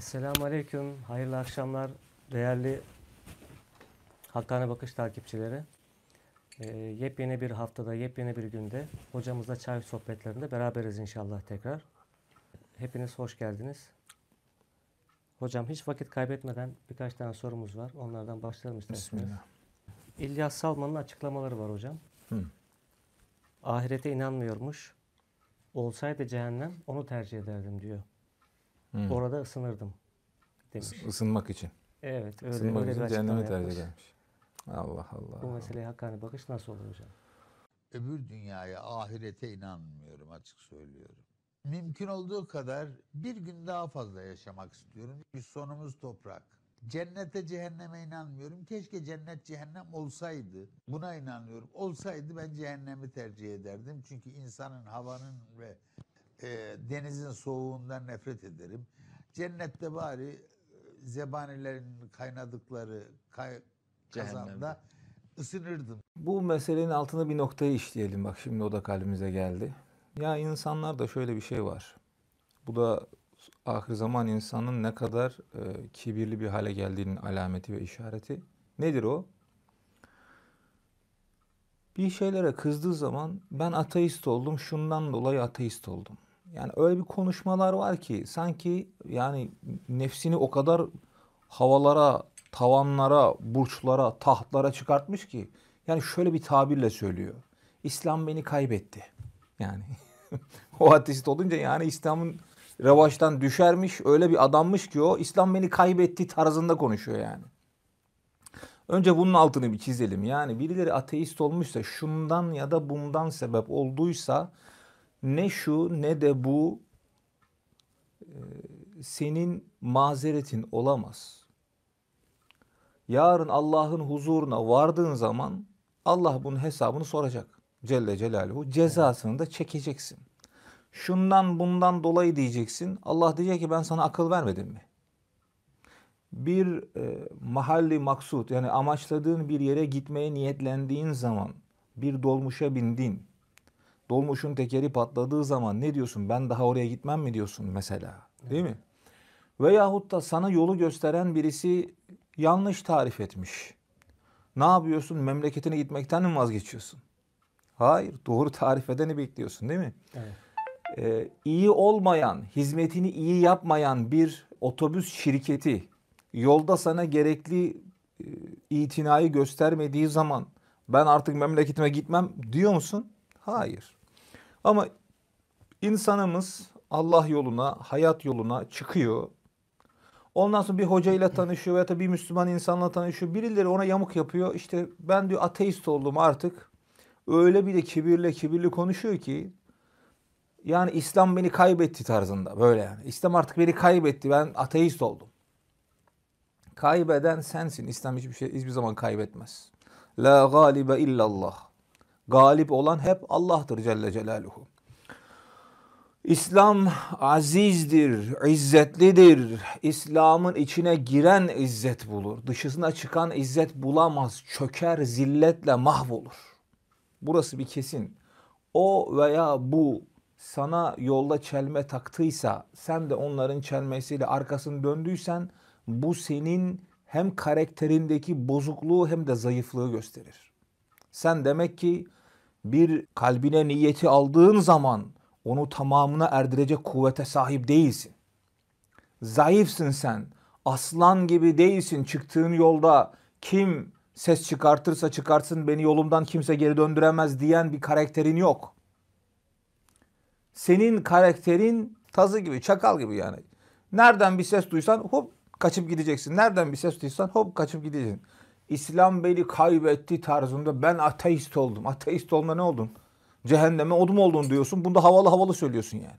Selamun Aleyküm, hayırlı akşamlar değerli Hakkane Bakış takipçileri. E, yepyeni bir haftada, yepyeni bir günde hocamızla çay sohbetlerinde beraberiz inşallah tekrar. Hepiniz hoş geldiniz. Hocam hiç vakit kaybetmeden birkaç tane sorumuz var. Onlardan başlayalım isterseniz. Bismillah. İlyas Salman'ın açıklamaları var hocam. Hı. Ahirete inanmıyormuş. Olsaydı cehennem onu tercih ederdim diyor. Hmm. Orada ısınırdım demiş. Isınmak için. Evet. Öyle, Isınmak öyle için cehennemi tercih edermiş. Allah Allah. Bu meseleye hakkani bakış nasıl olur hocam? Öbür dünyaya, ahirete inanmıyorum açık söylüyorum. Mümkün olduğu kadar bir gün daha fazla yaşamak istiyorum. Çünkü sonumuz toprak. Cennete cehenneme inanmıyorum. Keşke cennet cehennem olsaydı. Buna inanıyorum. Olsaydı ben cehennemi tercih ederdim. Çünkü insanın havanın ve e, denizin soğuğundan nefret ederim. Cennette bari e, zebanilerin kaynadıkları kay, kazanda ısınırdım. Bu meselenin altında bir noktayı işleyelim. Bak şimdi o da kalbimize geldi. Ya insanlar da şöyle bir şey var. Bu da ahir zaman insanın ne kadar e, kibirli bir hale geldiğinin alameti ve işareti. Nedir o? Bir şeylere kızdığı zaman ben ateist oldum, şundan dolayı ateist oldum. Yani öyle bir konuşmalar var ki sanki yani nefsini o kadar havalara, tavanlara, burçlara, tahtlara çıkartmış ki yani şöyle bir tabirle söylüyor. İslam beni kaybetti. Yani o ateist olunca yani İslam'ın revaçtan düşermiş öyle bir adammış ki o İslam beni kaybetti tarzında konuşuyor yani. Önce bunun altını bir çizelim. Yani birileri ateist olmuşsa şundan ya da bundan sebep olduysa ne şu ne de bu e, senin mazeretin olamaz. Yarın Allah'ın huzuruna vardığın zaman Allah bunun hesabını soracak. Celle Celaluhu cezasını da çekeceksin. Şundan bundan dolayı diyeceksin. Allah diyecek ki ben sana akıl vermedim mi? Bir e, mahalli maksut yani amaçladığın bir yere gitmeye niyetlendiğin zaman bir dolmuşa bindin Dolmuşun tekeri patladığı zaman ne diyorsun? Ben daha oraya gitmem mi diyorsun mesela? Değil mi? Veyahut da sana yolu gösteren birisi yanlış tarif etmiş. Ne yapıyorsun? Memleketine gitmekten mi vazgeçiyorsun? Hayır, doğru tarif edeni bekliyorsun değil mi? Evet. Ee, iyi olmayan, hizmetini iyi yapmayan bir otobüs şirketi yolda sana gerekli e, itinayı göstermediği zaman ben artık memleketime gitmem diyor musun? Hayır. Ama insanımız Allah yoluna, hayat yoluna çıkıyor. Ondan sonra bir hocayla tanışıyor veya da bir Müslüman insanla tanışıyor. Birileri ona yamuk yapıyor. İşte ben diyor ateist oldum artık. Öyle bir de kibirle kibirli konuşuyor ki yani İslam beni kaybetti tarzında böyle yani. İslam artık beni kaybetti. Ben ateist oldum. Kaybeden sensin. İslam hiçbir şey hiçbir zaman kaybetmez. La galibe illallah. Galip olan hep Allah'tır Celle Celaluhu. İslam azizdir, izzetlidir. İslam'ın içine giren izzet bulur. Dışısına çıkan izzet bulamaz. Çöker, zilletle mahvolur. Burası bir kesin. O veya bu sana yolda çelme taktıysa, sen de onların çelmesiyle arkasını döndüysen bu senin hem karakterindeki bozukluğu hem de zayıflığı gösterir. Sen demek ki bir kalbine niyeti aldığın zaman onu tamamına erdirecek kuvvete sahip değilsin. Zayıfsın sen. Aslan gibi değilsin çıktığın yolda kim ses çıkartırsa çıkartsın beni yolumdan kimse geri döndüremez diyen bir karakterin yok. Senin karakterin tazı gibi, çakal gibi yani. Nereden bir ses duysan hop kaçıp gideceksin. Nereden bir ses duysan hop kaçıp gideceksin. İslam beni kaybetti tarzında ben ateist oldum. Ateist olma ne oldun? Cehenneme odum oldun diyorsun. Bunda havalı havalı söylüyorsun yani.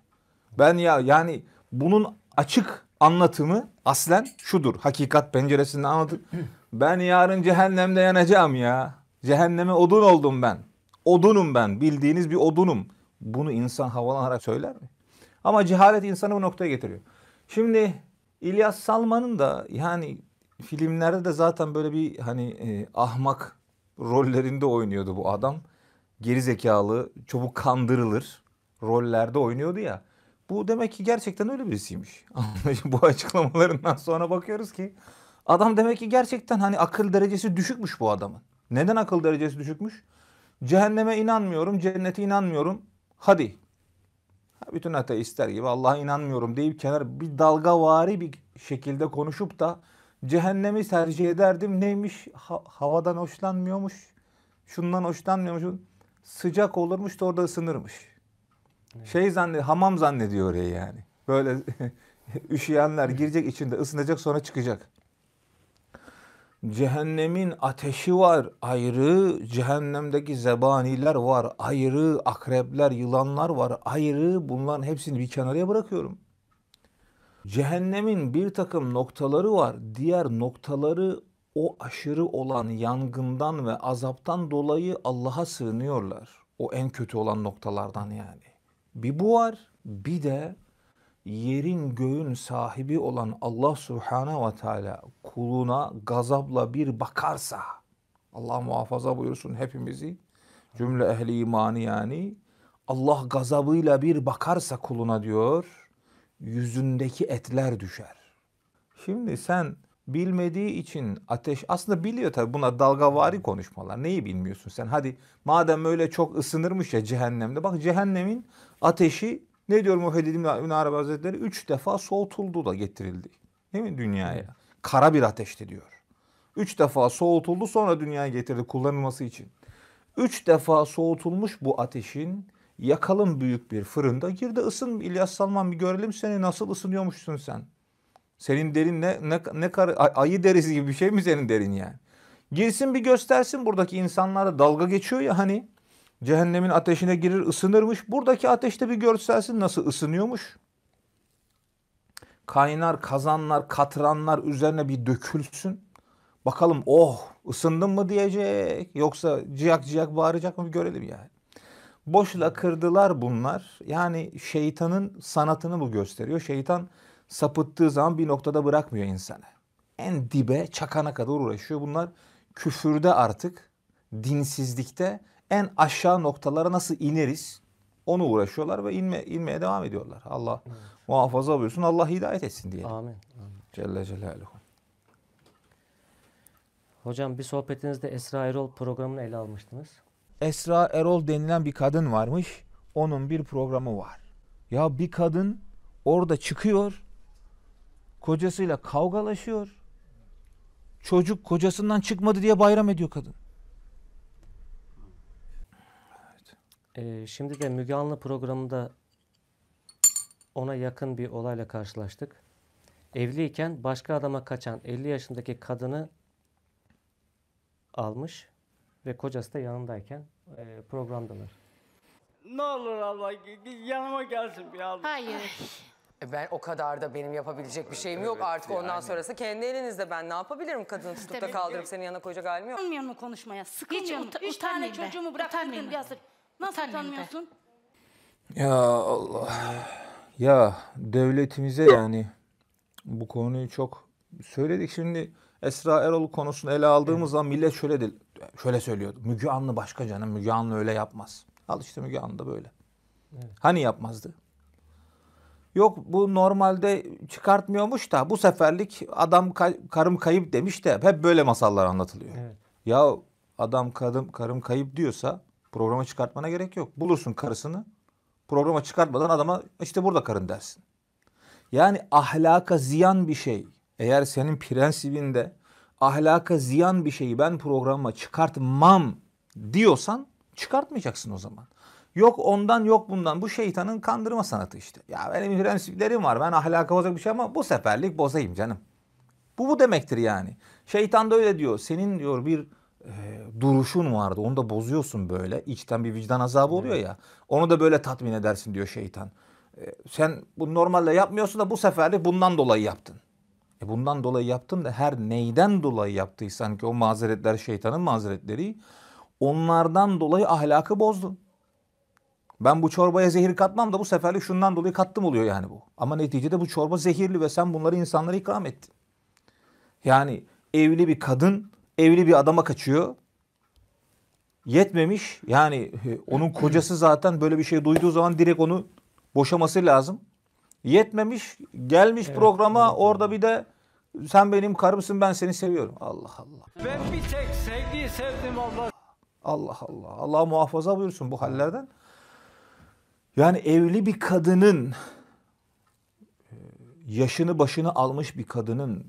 Ben ya yani bunun açık anlatımı aslen şudur. Hakikat penceresinden anladık. Ben yarın cehennemde yanacağım ya. Cehenneme odun oldum ben. Odunum ben. Bildiğiniz bir odunum. Bunu insan havalanarak söyler mi? Ama cehalet insanı bu noktaya getiriyor. Şimdi İlyas Salman'ın da yani filmlerde de zaten böyle bir hani e, ahmak rollerinde oynuyordu bu adam. Geri zekalı, çabuk kandırılır rollerde oynuyordu ya. Bu demek ki gerçekten öyle birisiymiş. bu açıklamalarından sonra bakıyoruz ki adam demek ki gerçekten hani akıl derecesi düşükmüş bu adamın. Neden akıl derecesi düşükmüş? Cehenneme inanmıyorum, cennete inanmıyorum. Hadi. Bütün ateistler gibi Allah'a inanmıyorum deyip kenar bir dalga dalgavari bir şekilde konuşup da Cehennemi tercih ederdim. Neymiş? Ha- havadan hoşlanmıyormuş. Şundan hoşlanmıyormuş. Sıcak olurmuş da orada ısınırmış. Evet. Şey zannediyor, hamam zannediyor oraya yani. Böyle üşüyenler girecek içinde ısınacak sonra çıkacak. Cehennemin ateşi var ayrı, cehennemdeki zebaniler var ayrı, akrepler, yılanlar var ayrı. Bunların hepsini bir kenara bırakıyorum. Cehennemin bir takım noktaları var. Diğer noktaları o aşırı olan yangından ve azaptan dolayı Allah'a sığınıyorlar. O en kötü olan noktalardan yani. Bir bu var, bir de yerin göğün sahibi olan Allah Subhanahu ve Teala kuluna gazapla bir bakarsa Allah muhafaza buyursun hepimizi cümle ehli imanı yani Allah gazabıyla bir bakarsa kuluna diyor yüzündeki etler düşer. Şimdi sen bilmediği için ateş aslında biliyor tabi buna dalgavari konuşmalar. Neyi bilmiyorsun sen? Hadi madem öyle çok ısınırmış ya cehennemde. Bak cehennemin ateşi ne diyor Muhammedin İbn Arabi Hazretleri? Üç defa soğutuldu da getirildi. Değil mi dünyaya? Kara bir ateşti diyor. Üç defa soğutuldu sonra dünyaya getirdi kullanılması için. Üç defa soğutulmuş bu ateşin yakalım büyük bir fırında. Gir de ısın İlyas Salman bir görelim seni nasıl ısınıyormuşsun sen. Senin derin ne, ne, ne kar, ayı derisi gibi bir şey mi senin derin yani? Girsin bir göstersin buradaki insanlara dalga geçiyor ya hani. Cehennemin ateşine girir ısınırmış. Buradaki ateşte bir göstersin nasıl ısınıyormuş. Kaynar kazanlar, katranlar üzerine bir dökülsün. Bakalım oh ısındın mı diyecek. Yoksa ciyak ciyak bağıracak mı bir görelim yani. Boşla kırdılar bunlar. Yani şeytanın sanatını bu gösteriyor. Şeytan sapıttığı zaman bir noktada bırakmıyor insanı. En dibe çakana kadar uğraşıyor. Bunlar küfürde artık, dinsizlikte en aşağı noktalara nasıl ineriz? Onu uğraşıyorlar ve inme, inmeye devam ediyorlar. Allah evet. muhafaza buyursun, Allah hidayet etsin diye. Amin. Celle Celaluhu. Hocam bir sohbetinizde Esra Erol programını ele almıştınız. Esra Erol denilen bir kadın varmış. Onun bir programı var. Ya bir kadın orada çıkıyor. Kocasıyla kavgalaşıyor. Çocuk kocasından çıkmadı diye bayram ediyor kadın. Ee, şimdi de Müge Anlı programında ona yakın bir olayla karşılaştık. Evliyken başka adama kaçan 50 yaşındaki kadını almış ve kocası da yanındayken e, programdalar. Ne olur Allah yanıma gelsin bir Allah. Hayır. E, ben o kadar da benim yapabilecek bir şeyim yok artık ondan sonrası kendi elinizde ben ne yapabilirim kadını tutup da kaldırıp senin yanına koyacak halim yok. Utanmıyor mu konuşmaya? Sıkılmıyor mu? uta- Üç tane çocuğumu bıraktırdın Utanmayayım bir ben. Nasıl Utanmayayım utanmıyorsun? Ya Allah. Ya devletimize yani bu konuyu çok söyledik. Şimdi Esra Erol konusunu ele aldığımız zaman millet şöyle dedi şöyle söylüyordu. Müge Anlı başka canım. Müge Anlı öyle yapmaz. Al işte Müge Anlı da böyle. Evet. Hani yapmazdı? Yok bu normalde çıkartmıyormuş da bu seferlik adam kay, karım kayıp demiş de hep böyle masallar anlatılıyor. Evet. Ya adam karım, karım kayıp diyorsa programa çıkartmana gerek yok. Bulursun karısını programa çıkartmadan adama işte burada karın dersin. Yani ahlaka ziyan bir şey. Eğer senin prensibinde ahlaka ziyan bir şeyi ben programa çıkartmam diyorsan çıkartmayacaksın o zaman. Yok ondan yok bundan. Bu şeytanın kandırma sanatı işte. Ya benim prensiplerim var. Ben ahlaka bozacak bir şey ama bu seferlik bozayım canım. Bu bu demektir yani. Şeytan da öyle diyor. Senin diyor bir e, duruşun vardı. Onu da bozuyorsun böyle. İçten bir vicdan azabı oluyor ya. Onu da böyle tatmin edersin diyor şeytan. E, sen bunu normalde yapmıyorsun da bu seferlik bundan dolayı yaptın. E bundan dolayı yaptın da her neyden dolayı yaptıysan hani ki o mazeretler şeytanın mazeretleri onlardan dolayı ahlakı bozdun. Ben bu çorbaya zehir katmam da bu seferlik şundan dolayı kattım oluyor yani bu. Ama neticede bu çorba zehirli ve sen bunları insanlara ikram ettin. Yani evli bir kadın evli bir adama kaçıyor. Yetmemiş yani e, onun kocası zaten böyle bir şey duyduğu zaman direkt onu boşaması lazım. Yetmemiş gelmiş evet. programa evet. orada bir de sen benim karımsın ben seni seviyorum. Allah Allah. Ben bir tek sevgiyi sevdim Allah. Allah Allah. Allah muhafaza buyursun bu hallerden. Yani evli bir kadının e, yaşını başını almış bir kadının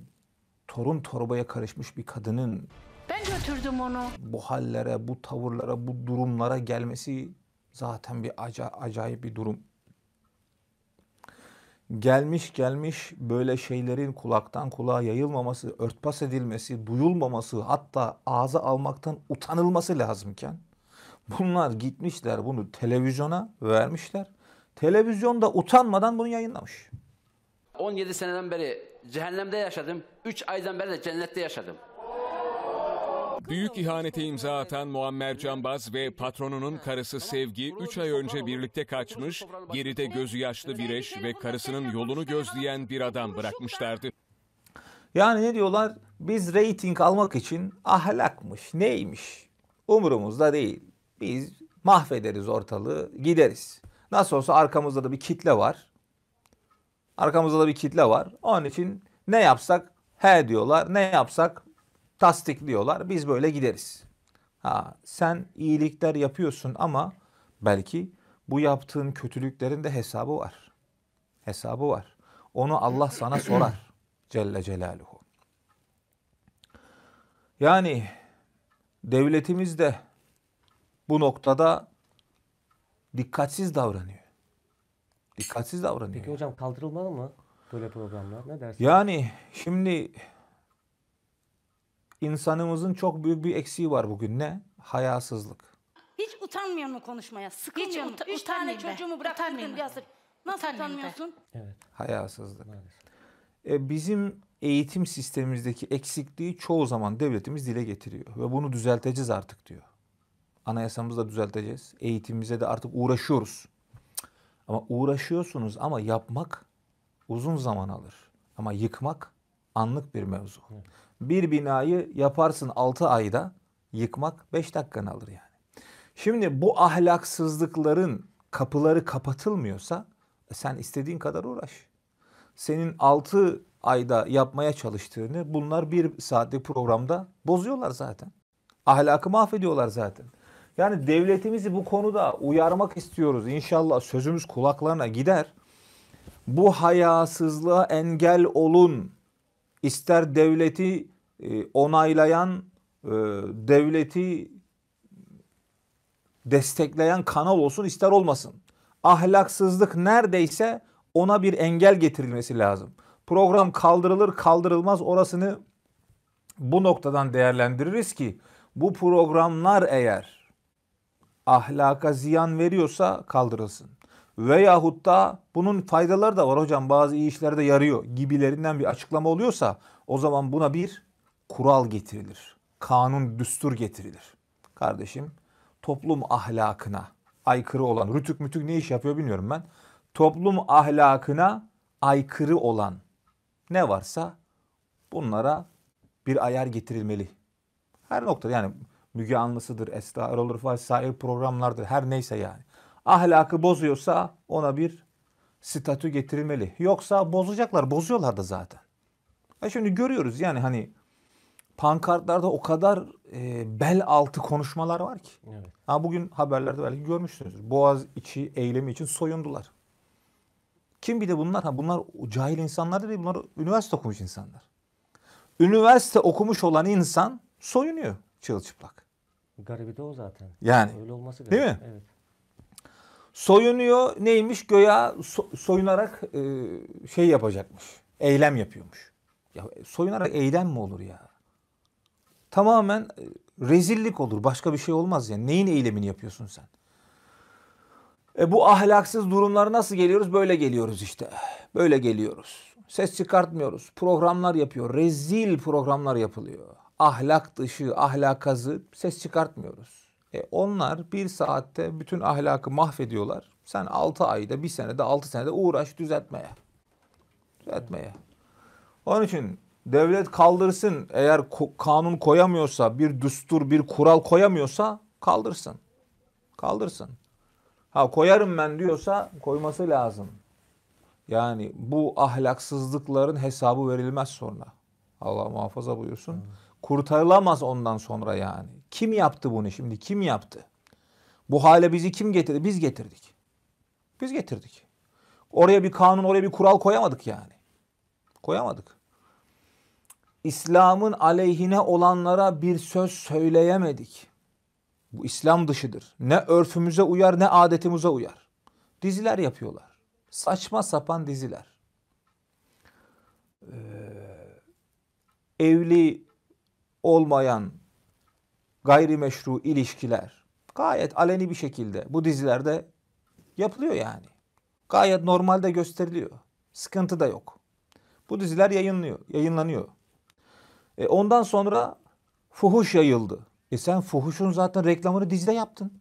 torun torbaya karışmış bir kadının ben götürdüm onu. Bu hallere, bu tavırlara, bu durumlara gelmesi zaten bir aca acayip bir durum gelmiş gelmiş böyle şeylerin kulaktan kulağa yayılmaması, örtbas edilmesi, duyulmaması, hatta ağza almaktan utanılması lazımken bunlar gitmişler bunu televizyona vermişler. Televizyonda utanmadan bunu yayınlamış. 17 seneden beri cehennemde yaşadım. 3 aydan beri de cennette yaşadım. Büyük ihanete imza atan Muammer Cambaz ve patronunun karısı Sevgi 3 ay önce birlikte kaçmış, geride gözü yaşlı bir eş ve karısının yolunu gözleyen bir adam bırakmışlardı. Yani ne diyorlar? Biz reyting almak için ahlakmış, neymiş? Umurumuzda değil. Biz mahvederiz ortalığı, gideriz. Nasıl olsa arkamızda da bir kitle var. Arkamızda da bir kitle var. Onun için ne yapsak he diyorlar, ne yapsak tasdikliyorlar. Biz böyle gideriz. Ha, sen iyilikler yapıyorsun ama belki bu yaptığın kötülüklerin de hesabı var. Hesabı var. Onu Allah sana sorar. Celle Celaluhu. Yani devletimiz de bu noktada dikkatsiz davranıyor. Dikkatsiz davranıyor. Peki hocam kaldırılmalı mı böyle programlar? Ne dersin? Yani şimdi insanımızın çok büyük bir eksiği var bugün ne? Hayasızlık. Hiç utanmıyor mu konuşmaya? Sıkılmıyor Hiç mu? uta- Üç tane çocuğumu bıraktırdın Utanmayayım Nasıl utanmıyorsun? Evet. Hayasızlık. E, bizim eğitim sistemimizdeki eksikliği çoğu zaman devletimiz dile getiriyor. Ve bunu düzelteceğiz artık diyor. Anayasamızı da düzelteceğiz. Eğitimimize de artık uğraşıyoruz. Ama uğraşıyorsunuz ama yapmak uzun zaman alır. Ama yıkmak anlık bir mevzu bir binayı yaparsın 6 ayda yıkmak 5 dakikanı alır yani. Şimdi bu ahlaksızlıkların kapıları kapatılmıyorsa e, sen istediğin kadar uğraş. Senin 6 ayda yapmaya çalıştığını bunlar bir saatlik programda bozuyorlar zaten. Ahlakı mahvediyorlar zaten. Yani devletimizi bu konuda uyarmak istiyoruz. İnşallah sözümüz kulaklarına gider. Bu hayasızlığa engel olun ister devleti e, onaylayan, e, devleti destekleyen kanal olsun ister olmasın. Ahlaksızlık neredeyse ona bir engel getirilmesi lazım. Program kaldırılır kaldırılmaz orasını bu noktadan değerlendiririz ki bu programlar eğer ahlaka ziyan veriyorsa kaldırılsın veyahut da bunun faydaları da var hocam bazı iyi işlerde yarıyor gibilerinden bir açıklama oluyorsa o zaman buna bir kural getirilir. Kanun, düstur getirilir. Kardeşim toplum ahlakına aykırı olan rütük mütük ne iş yapıyor bilmiyorum ben. Toplum ahlakına aykırı olan ne varsa bunlara bir ayar getirilmeli. Her noktada yani Müge Anlı'sıdır, Esra Erol Rıfay, sair programlardır her neyse yani ahlakı bozuyorsa ona bir statü getirilmeli. Yoksa bozacaklar, bozuyorlar da zaten. Ya e şimdi görüyoruz yani hani pankartlarda o kadar e, bel altı konuşmalar var ki. Evet. Ha bugün haberlerde belki görmüşsünüzdür. Boğaz içi eylemi için soyundular. Kim bir de bunlar? Ha bunlar cahil insanlar değil, bunlar üniversite okumuş insanlar. Üniversite okumuş olan insan soyunuyor çıplak. Garibi de o zaten. Yani. Öyle olması garip. Değil mi? Evet. Soyunuyor neymiş? Göya soyunarak e, şey yapacakmış. Eylem yapıyormuş. Ya e, soyunarak eylem mi olur ya? Tamamen e, rezillik olur. Başka bir şey olmaz ya. Yani. Neyin eylemini yapıyorsun sen? E bu ahlaksız durumlara nasıl geliyoruz? Böyle geliyoruz işte. Böyle geliyoruz. Ses çıkartmıyoruz. Programlar yapıyor. Rezil programlar yapılıyor. Ahlak dışı, ahlakazı ses çıkartmıyoruz. E, onlar bir saatte bütün ahlakı mahvediyorlar. Sen 6 ayda, bir senede, 6 senede uğraş düzeltmeye. Düzeltmeye. Onun için devlet kaldırsın eğer kanun koyamıyorsa, bir düstur, bir kural koyamıyorsa kaldırsın. Kaldırsın. Ha koyarım ben diyorsa koyması lazım. Yani bu ahlaksızlıkların hesabı verilmez sonra. Allah muhafaza buyursun. Hmm. Kurtarılamaz ondan sonra yani. Kim yaptı bunu şimdi? Kim yaptı? Bu hale bizi kim getirdi? Biz getirdik. Biz getirdik. Oraya bir kanun, oraya bir kural koyamadık yani. Koyamadık. İslam'ın aleyhine olanlara bir söz söyleyemedik. Bu İslam dışıdır. Ne örfümüze uyar ne adetimize uyar. Diziler yapıyorlar. Saçma sapan diziler. Ee, evli olmayan gayrimeşru ilişkiler gayet aleni bir şekilde bu dizilerde yapılıyor yani. Gayet normalde gösteriliyor. Sıkıntı da yok. Bu diziler yayınlıyor, yayınlanıyor. E ondan sonra fuhuş yayıldı. E sen fuhuşun zaten reklamını dizide yaptın.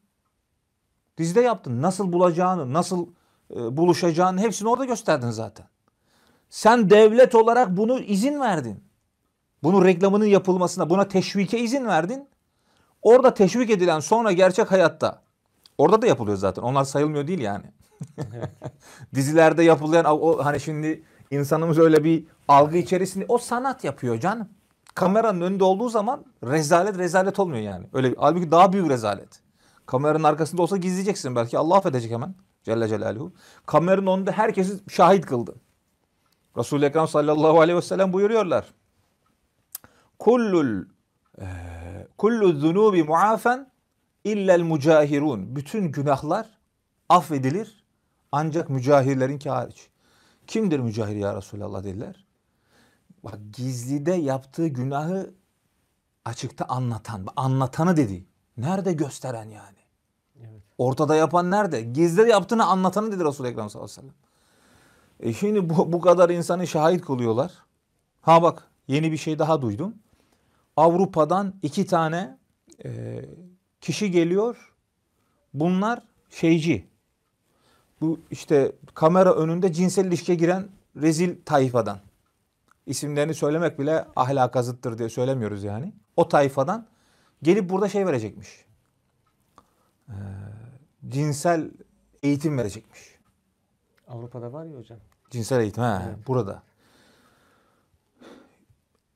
Dizide yaptın. Nasıl bulacağını, nasıl e, buluşacağını hepsini orada gösterdin zaten. Sen devlet olarak bunu izin verdin. Bunun reklamının yapılmasına, buna teşvike izin verdin. Orada teşvik edilen sonra gerçek hayatta orada da yapılıyor zaten. Onlar sayılmıyor değil yani. Dizilerde yapılan o hani şimdi insanımız öyle bir algı içerisinde o sanat yapıyor canım. Kameranın önünde olduğu zaman rezalet rezalet olmuyor yani. Öyle halbuki daha büyük rezalet. Kameranın arkasında olsa gizleyeceksin belki. Allah affedecek hemen. Celle Celaluhu. Kameranın önünde herkesi şahit kıldı. Resul-i Ekrem sallallahu aleyhi ve sellem buyuruyorlar. Kullul e, Kullu zunubi muafen illel mucahirun. Bütün günahlar affedilir ancak mücahirlerinki hariç. Kimdir mücahir ya Resulallah dediler. Bak gizlide yaptığı günahı açıkta anlatan, anlatanı dedi. Nerede gösteren yani? Evet. Ortada yapan nerede? Gizlide yaptığını anlatanı dedi Resul Ekrem sallallahu aleyhi ve sellem. E şimdi bu, bu kadar insanı şahit kılıyorlar. Ha bak yeni bir şey daha duydum. Avrupa'dan iki tane e, kişi geliyor. Bunlar şeyci. Bu işte kamera önünde cinsel ilişkiye giren rezil tayfadan. İsimlerini söylemek bile ahlak zıttır diye söylemiyoruz yani. O tayfadan gelip burada şey verecekmiş. E, cinsel eğitim verecekmiş. Avrupa'da var ya hocam. Cinsel eğitim he, evet. burada.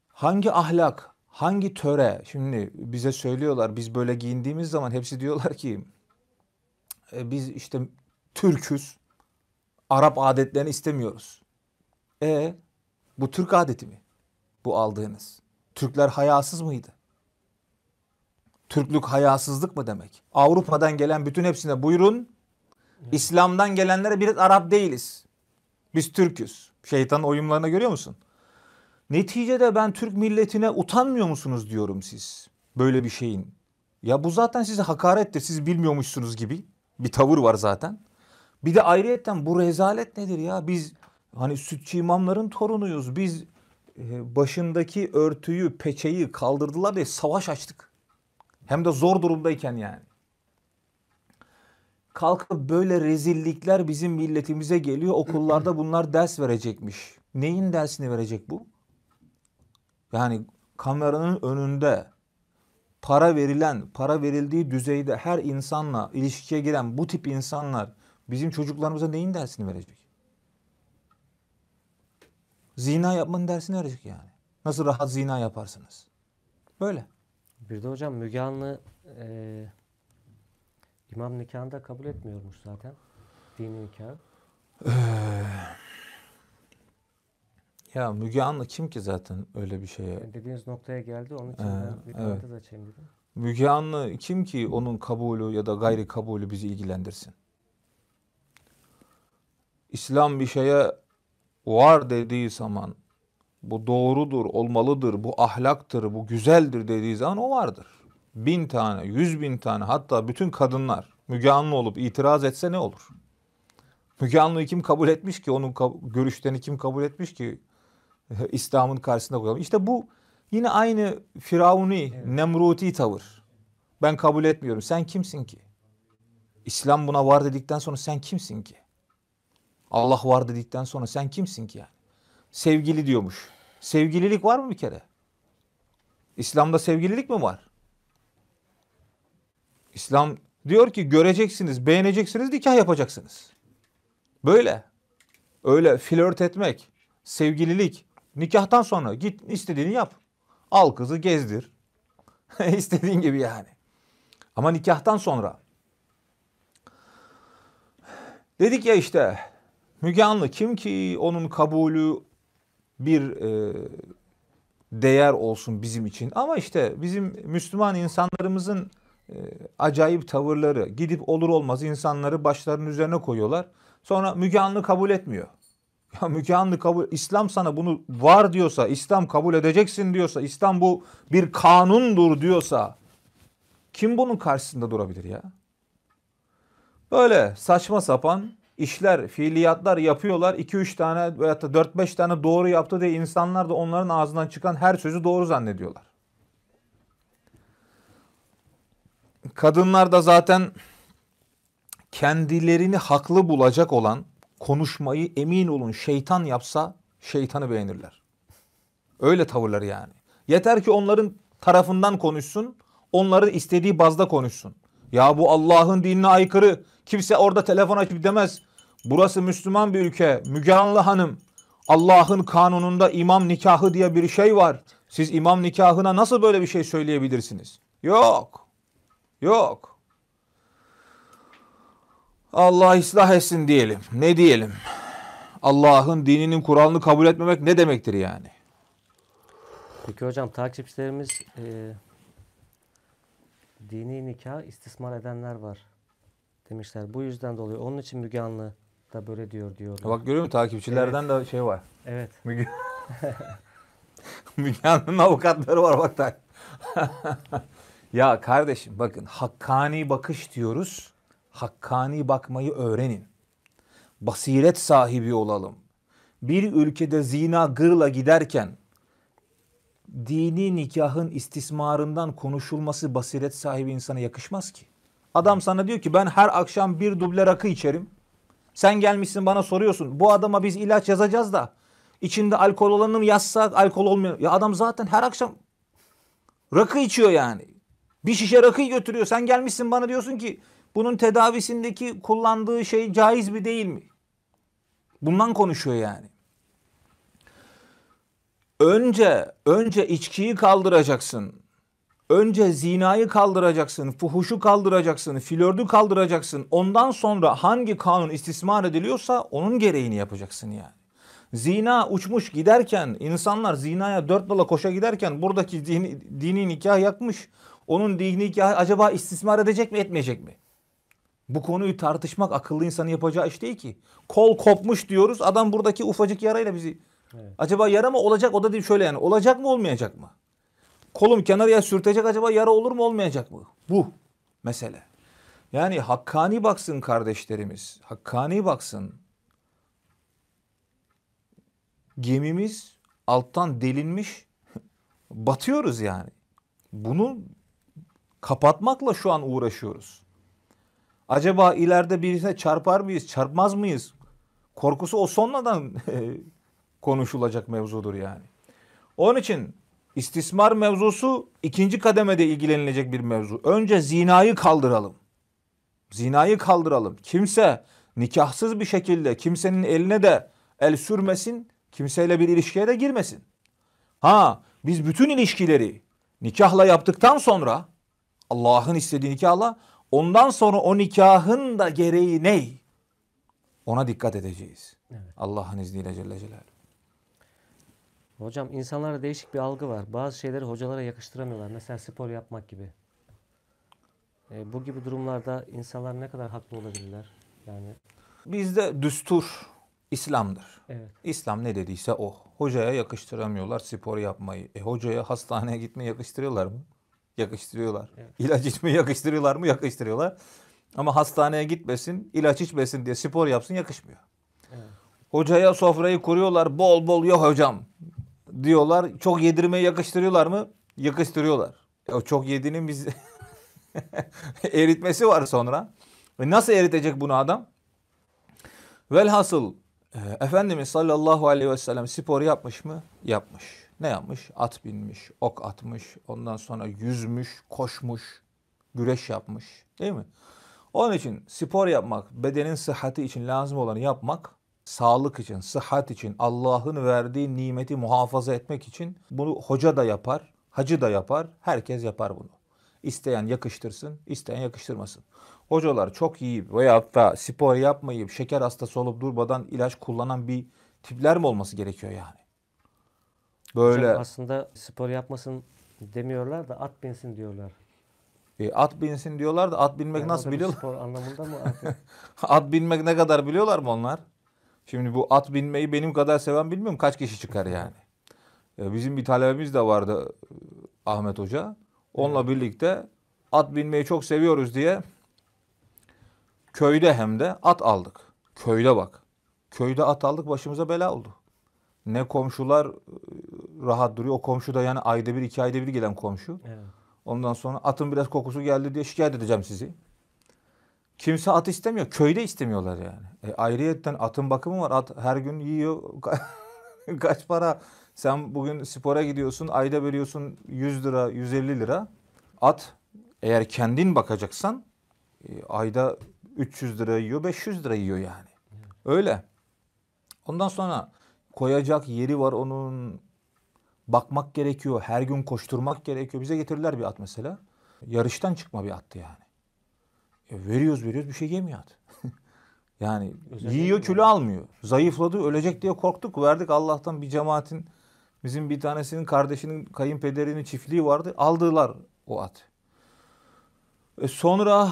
Hangi ahlak, hangi töre şimdi bize söylüyorlar biz böyle giyindiğimiz zaman hepsi diyorlar ki e, biz işte Türküz Arap adetlerini istemiyoruz. E bu Türk adeti mi? Bu aldığınız. Türkler hayasız mıydı? Türklük hayasızlık mı demek? Avrupa'dan gelen bütün hepsine buyurun. İslam'dan gelenlere bir Arap değiliz. Biz Türküz. Şeytanın oyunlarına görüyor musun? Neticede ben Türk milletine utanmıyor musunuz diyorum siz böyle bir şeyin. Ya bu zaten size hakarettir siz bilmiyormuşsunuz gibi bir tavır var zaten. Bir de ayrıyetten bu rezalet nedir ya biz hani sütçü imamların torunuyuz biz e, başındaki örtüyü peçeyi kaldırdılar diye savaş açtık. Hem de zor durumdayken yani. Kalkıp böyle rezillikler bizim milletimize geliyor okullarda bunlar ders verecekmiş. Neyin dersini verecek bu? yani kameranın önünde para verilen, para verildiği düzeyde her insanla ilişkiye giren bu tip insanlar bizim çocuklarımıza neyin dersini verecek? Zina yapmanın dersini verecek yani. Nasıl rahat zina yaparsınız? Böyle. Bir de hocam Müge Anlı e, imam nikahında kabul etmiyormuş zaten. Dini nikahı. Ee, ya Müge Anlı kim ki zaten öyle bir şeye? Yani dediğiniz noktaya geldi. Onun için ee, ben bir evet. da açayım dedim. Müge Anlı kim ki onun kabulü ya da gayri kabulü bizi ilgilendirsin? İslam bir şeye var dediği zaman bu doğrudur, olmalıdır, bu ahlaktır, bu güzeldir dediği zaman o vardır. Bin tane, yüz bin tane hatta bütün kadınlar Müge Anlı olup itiraz etse ne olur? Müge Anlı'yı kim kabul etmiş ki? Onun görüşlerini kim kabul etmiş ki? İslam'ın karşısında koyalım. İşte bu yine aynı firavuni, evet. nemruti tavır. Ben kabul etmiyorum. Sen kimsin ki? İslam buna var dedikten sonra sen kimsin ki? Allah var dedikten sonra sen kimsin ki yani? Sevgili diyormuş. Sevgililik var mı bir kere? İslam'da sevgililik mi var? İslam diyor ki göreceksiniz, beğeneceksiniz, nikah yapacaksınız. Böyle. Öyle flört etmek, sevgililik, Nikahtan sonra git istediğini yap. Al kızı gezdir. İstediğin gibi yani. Ama nikahtan sonra. Dedik ya işte Müge Anlı kim ki onun kabulü bir e, değer olsun bizim için. Ama işte bizim Müslüman insanlarımızın e, acayip tavırları gidip olur olmaz insanları başlarının üzerine koyuyorlar. Sonra Müge Anlı kabul etmiyor. Ya mükanlı kabul, İslam sana bunu var diyorsa, İslam kabul edeceksin diyorsa, İslam bu bir kanundur diyorsa kim bunun karşısında durabilir ya? Böyle saçma sapan işler, fiiliyatlar yapıyorlar. 2-3 tane veya da 4-5 tane doğru yaptı diye insanlar da onların ağzından çıkan her sözü doğru zannediyorlar. Kadınlar da zaten kendilerini haklı bulacak olan konuşmayı emin olun şeytan yapsa şeytanı beğenirler. Öyle tavırları yani. Yeter ki onların tarafından konuşsun, onların istediği bazda konuşsun. Ya bu Allah'ın dinine aykırı. Kimse orada telefon açıp demez. Burası Müslüman bir ülke. Müge Hanım. Allah'ın kanununda imam nikahı diye bir şey var. Siz imam nikahına nasıl böyle bir şey söyleyebilirsiniz? Yok. Yok. Allah ıslah etsin diyelim. Ne diyelim? Allah'ın dininin Kur'an'ını kabul etmemek ne demektir yani? Peki hocam takipçilerimiz e, dini nikah istismar edenler var demişler. Bu yüzden dolayı onun için Müge Anlı da böyle diyor diyor. Bak görüyor musun takipçilerden evet. de şey var. Evet. Müge, Müge Anlı'nın avukatları var bak da. ya kardeşim bakın hakkani bakış diyoruz hakkani bakmayı öğrenin. Basiret sahibi olalım. Bir ülkede zina gırla giderken dini nikahın istismarından konuşulması basiret sahibi insana yakışmaz ki. Adam sana diyor ki ben her akşam bir duble rakı içerim. Sen gelmişsin bana soruyorsun. Bu adama biz ilaç yazacağız da içinde alkol olanı mı yazsak alkol olmuyor. Ya adam zaten her akşam rakı içiyor yani. Bir şişe rakı götürüyor. Sen gelmişsin bana diyorsun ki bunun tedavisindeki kullandığı şey caiz mi değil mi? Bundan konuşuyor yani. Önce önce içkiyi kaldıracaksın. Önce zinayı kaldıracaksın, fuhuşu kaldıracaksın, flördü kaldıracaksın. Ondan sonra hangi kanun istismar ediliyorsa onun gereğini yapacaksın yani. Zina uçmuş giderken insanlar zinaya dört dala koşa giderken buradaki dini, dini nikah yakmış. Onun dini nikahı acaba istismar edecek mi etmeyecek mi? Bu konuyu tartışmak akıllı insanın yapacağı iş değil ki. Kol kopmuş diyoruz. Adam buradaki ufacık yarayla bizi evet. acaba yara mı olacak o da değil şöyle yani. Olacak mı olmayacak mı? Kolum kenarıya sürtecek acaba yara olur mu olmayacak mı? Bu mesele. Yani hakkani baksın kardeşlerimiz. Hakkani baksın. Gemimiz alttan delinmiş. batıyoruz yani. Bunu kapatmakla şu an uğraşıyoruz. Acaba ileride birisine çarpar mıyız, çarpmaz mıyız? Korkusu o sonradan e, konuşulacak mevzudur yani. Onun için istismar mevzusu ikinci kademede ilgilenilecek bir mevzu. Önce zinayı kaldıralım. Zinayı kaldıralım. Kimse nikahsız bir şekilde kimsenin eline de el sürmesin, kimseyle bir ilişkiye de girmesin. Ha biz bütün ilişkileri nikahla yaptıktan sonra Allah'ın istediği nikahla Ondan sonra o nikahın da gereği ney? Ona dikkat edeceğiz. Evet. Allah'ın izniyle Celle Celaluhu. Hocam insanlara değişik bir algı var. Bazı şeyleri hocalara yakıştıramıyorlar. Mesela spor yapmak gibi. E, bu gibi durumlarda insanlar ne kadar haklı olabilirler? Yani bizde düstur İslam'dır. Evet. İslam ne dediyse o. Hocaya yakıştıramıyorlar spor yapmayı. E hocaya hastaneye gitmeyi yakıştırıyorlar mı? Yakıştırıyorlar. Evet. İlaç içmeyi yakıştırıyorlar mı? Yakıştırıyorlar. Ama hastaneye gitmesin, ilaç içmesin diye spor yapsın yakışmıyor. Evet. Hocaya sofrayı kuruyorlar bol bol yok hocam diyorlar. Çok yedirmeye yakıştırıyorlar mı? Yakıştırıyorlar. O çok yediğinin biz eritmesi var sonra. Ve nasıl eritecek bunu adam? Velhasıl e, Efendimiz sallallahu aleyhi ve sellem spor yapmış mı? Yapmış. Ne yapmış? At binmiş, ok atmış, ondan sonra yüzmüş, koşmuş, güreş yapmış değil mi? Onun için spor yapmak, bedenin sıhhati için lazım olanı yapmak, sağlık için, sıhhat için, Allah'ın verdiği nimeti muhafaza etmek için bunu hoca da yapar, hacı da yapar, herkes yapar bunu. İsteyen yakıştırsın, isteyen yakıştırmasın. Hocalar çok iyi veya da spor yapmayıp şeker hastası olup durmadan ilaç kullanan bir tipler mi olması gerekiyor yani? Böyle Hocam aslında spor yapmasın demiyorlar da at binsin diyorlar. E, at binsin diyorlar da at binmek yani nasıl biliyorlar? Spor anlamında mı at? binmek ne kadar biliyorlar mı onlar? Şimdi bu at binmeyi benim kadar seven bilmiyorum kaç kişi çıkar yani. E, bizim bir talebemiz de vardı e, Ahmet Hoca. Onunla evet. birlikte at binmeyi çok seviyoruz diye köyde hem de at aldık. Köyde bak. Köyde at aldık başımıza bela oldu ne komşular rahat duruyor. O komşu da yani ayda bir iki ayda bir gelen komşu. Evet. Ondan sonra atın biraz kokusu geldi diye şikayet edeceğim sizi. Kimse at istemiyor. Köyde istemiyorlar yani. E, ayrıyetten atın bakımı var. At her gün yiyor. Kaç para? Sen bugün spora gidiyorsun. Ayda veriyorsun 100 lira, 150 lira. At eğer kendin bakacaksan e, ayda 300 lira yiyor, 500 lira yiyor yani. Öyle. Ondan sonra koyacak yeri var onun. Bakmak gerekiyor. Her gün koşturmak gerekiyor. Bize getirirler bir at mesela. Yarıştan çıkma bir attı yani. E veriyoruz veriyoruz bir şey yemiyor at. yani Özellikle yiyor kilo almıyor. Zayıfladı ölecek diye korktuk. Verdik Allah'tan bir cemaatin bizim bir tanesinin kardeşinin kayınpederinin çiftliği vardı. Aldılar o at. E sonra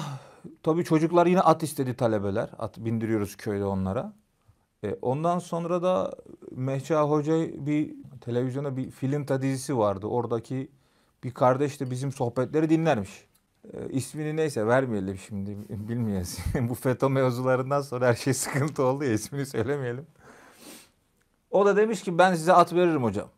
tabii çocuklar yine at istedi talebeler. At bindiriyoruz köyde onlara. E, ondan sonra da Mehça Hoca bir televizyona bir film dizisi vardı. Oradaki bir kardeş de bizim sohbetleri dinlermiş. E, ismini neyse vermeyelim şimdi bilmeyiz. Bu FETÖ mevzularından sonra her şey sıkıntı oldu ya ismini söylemeyelim. O da demiş ki ben size at veririm hocam.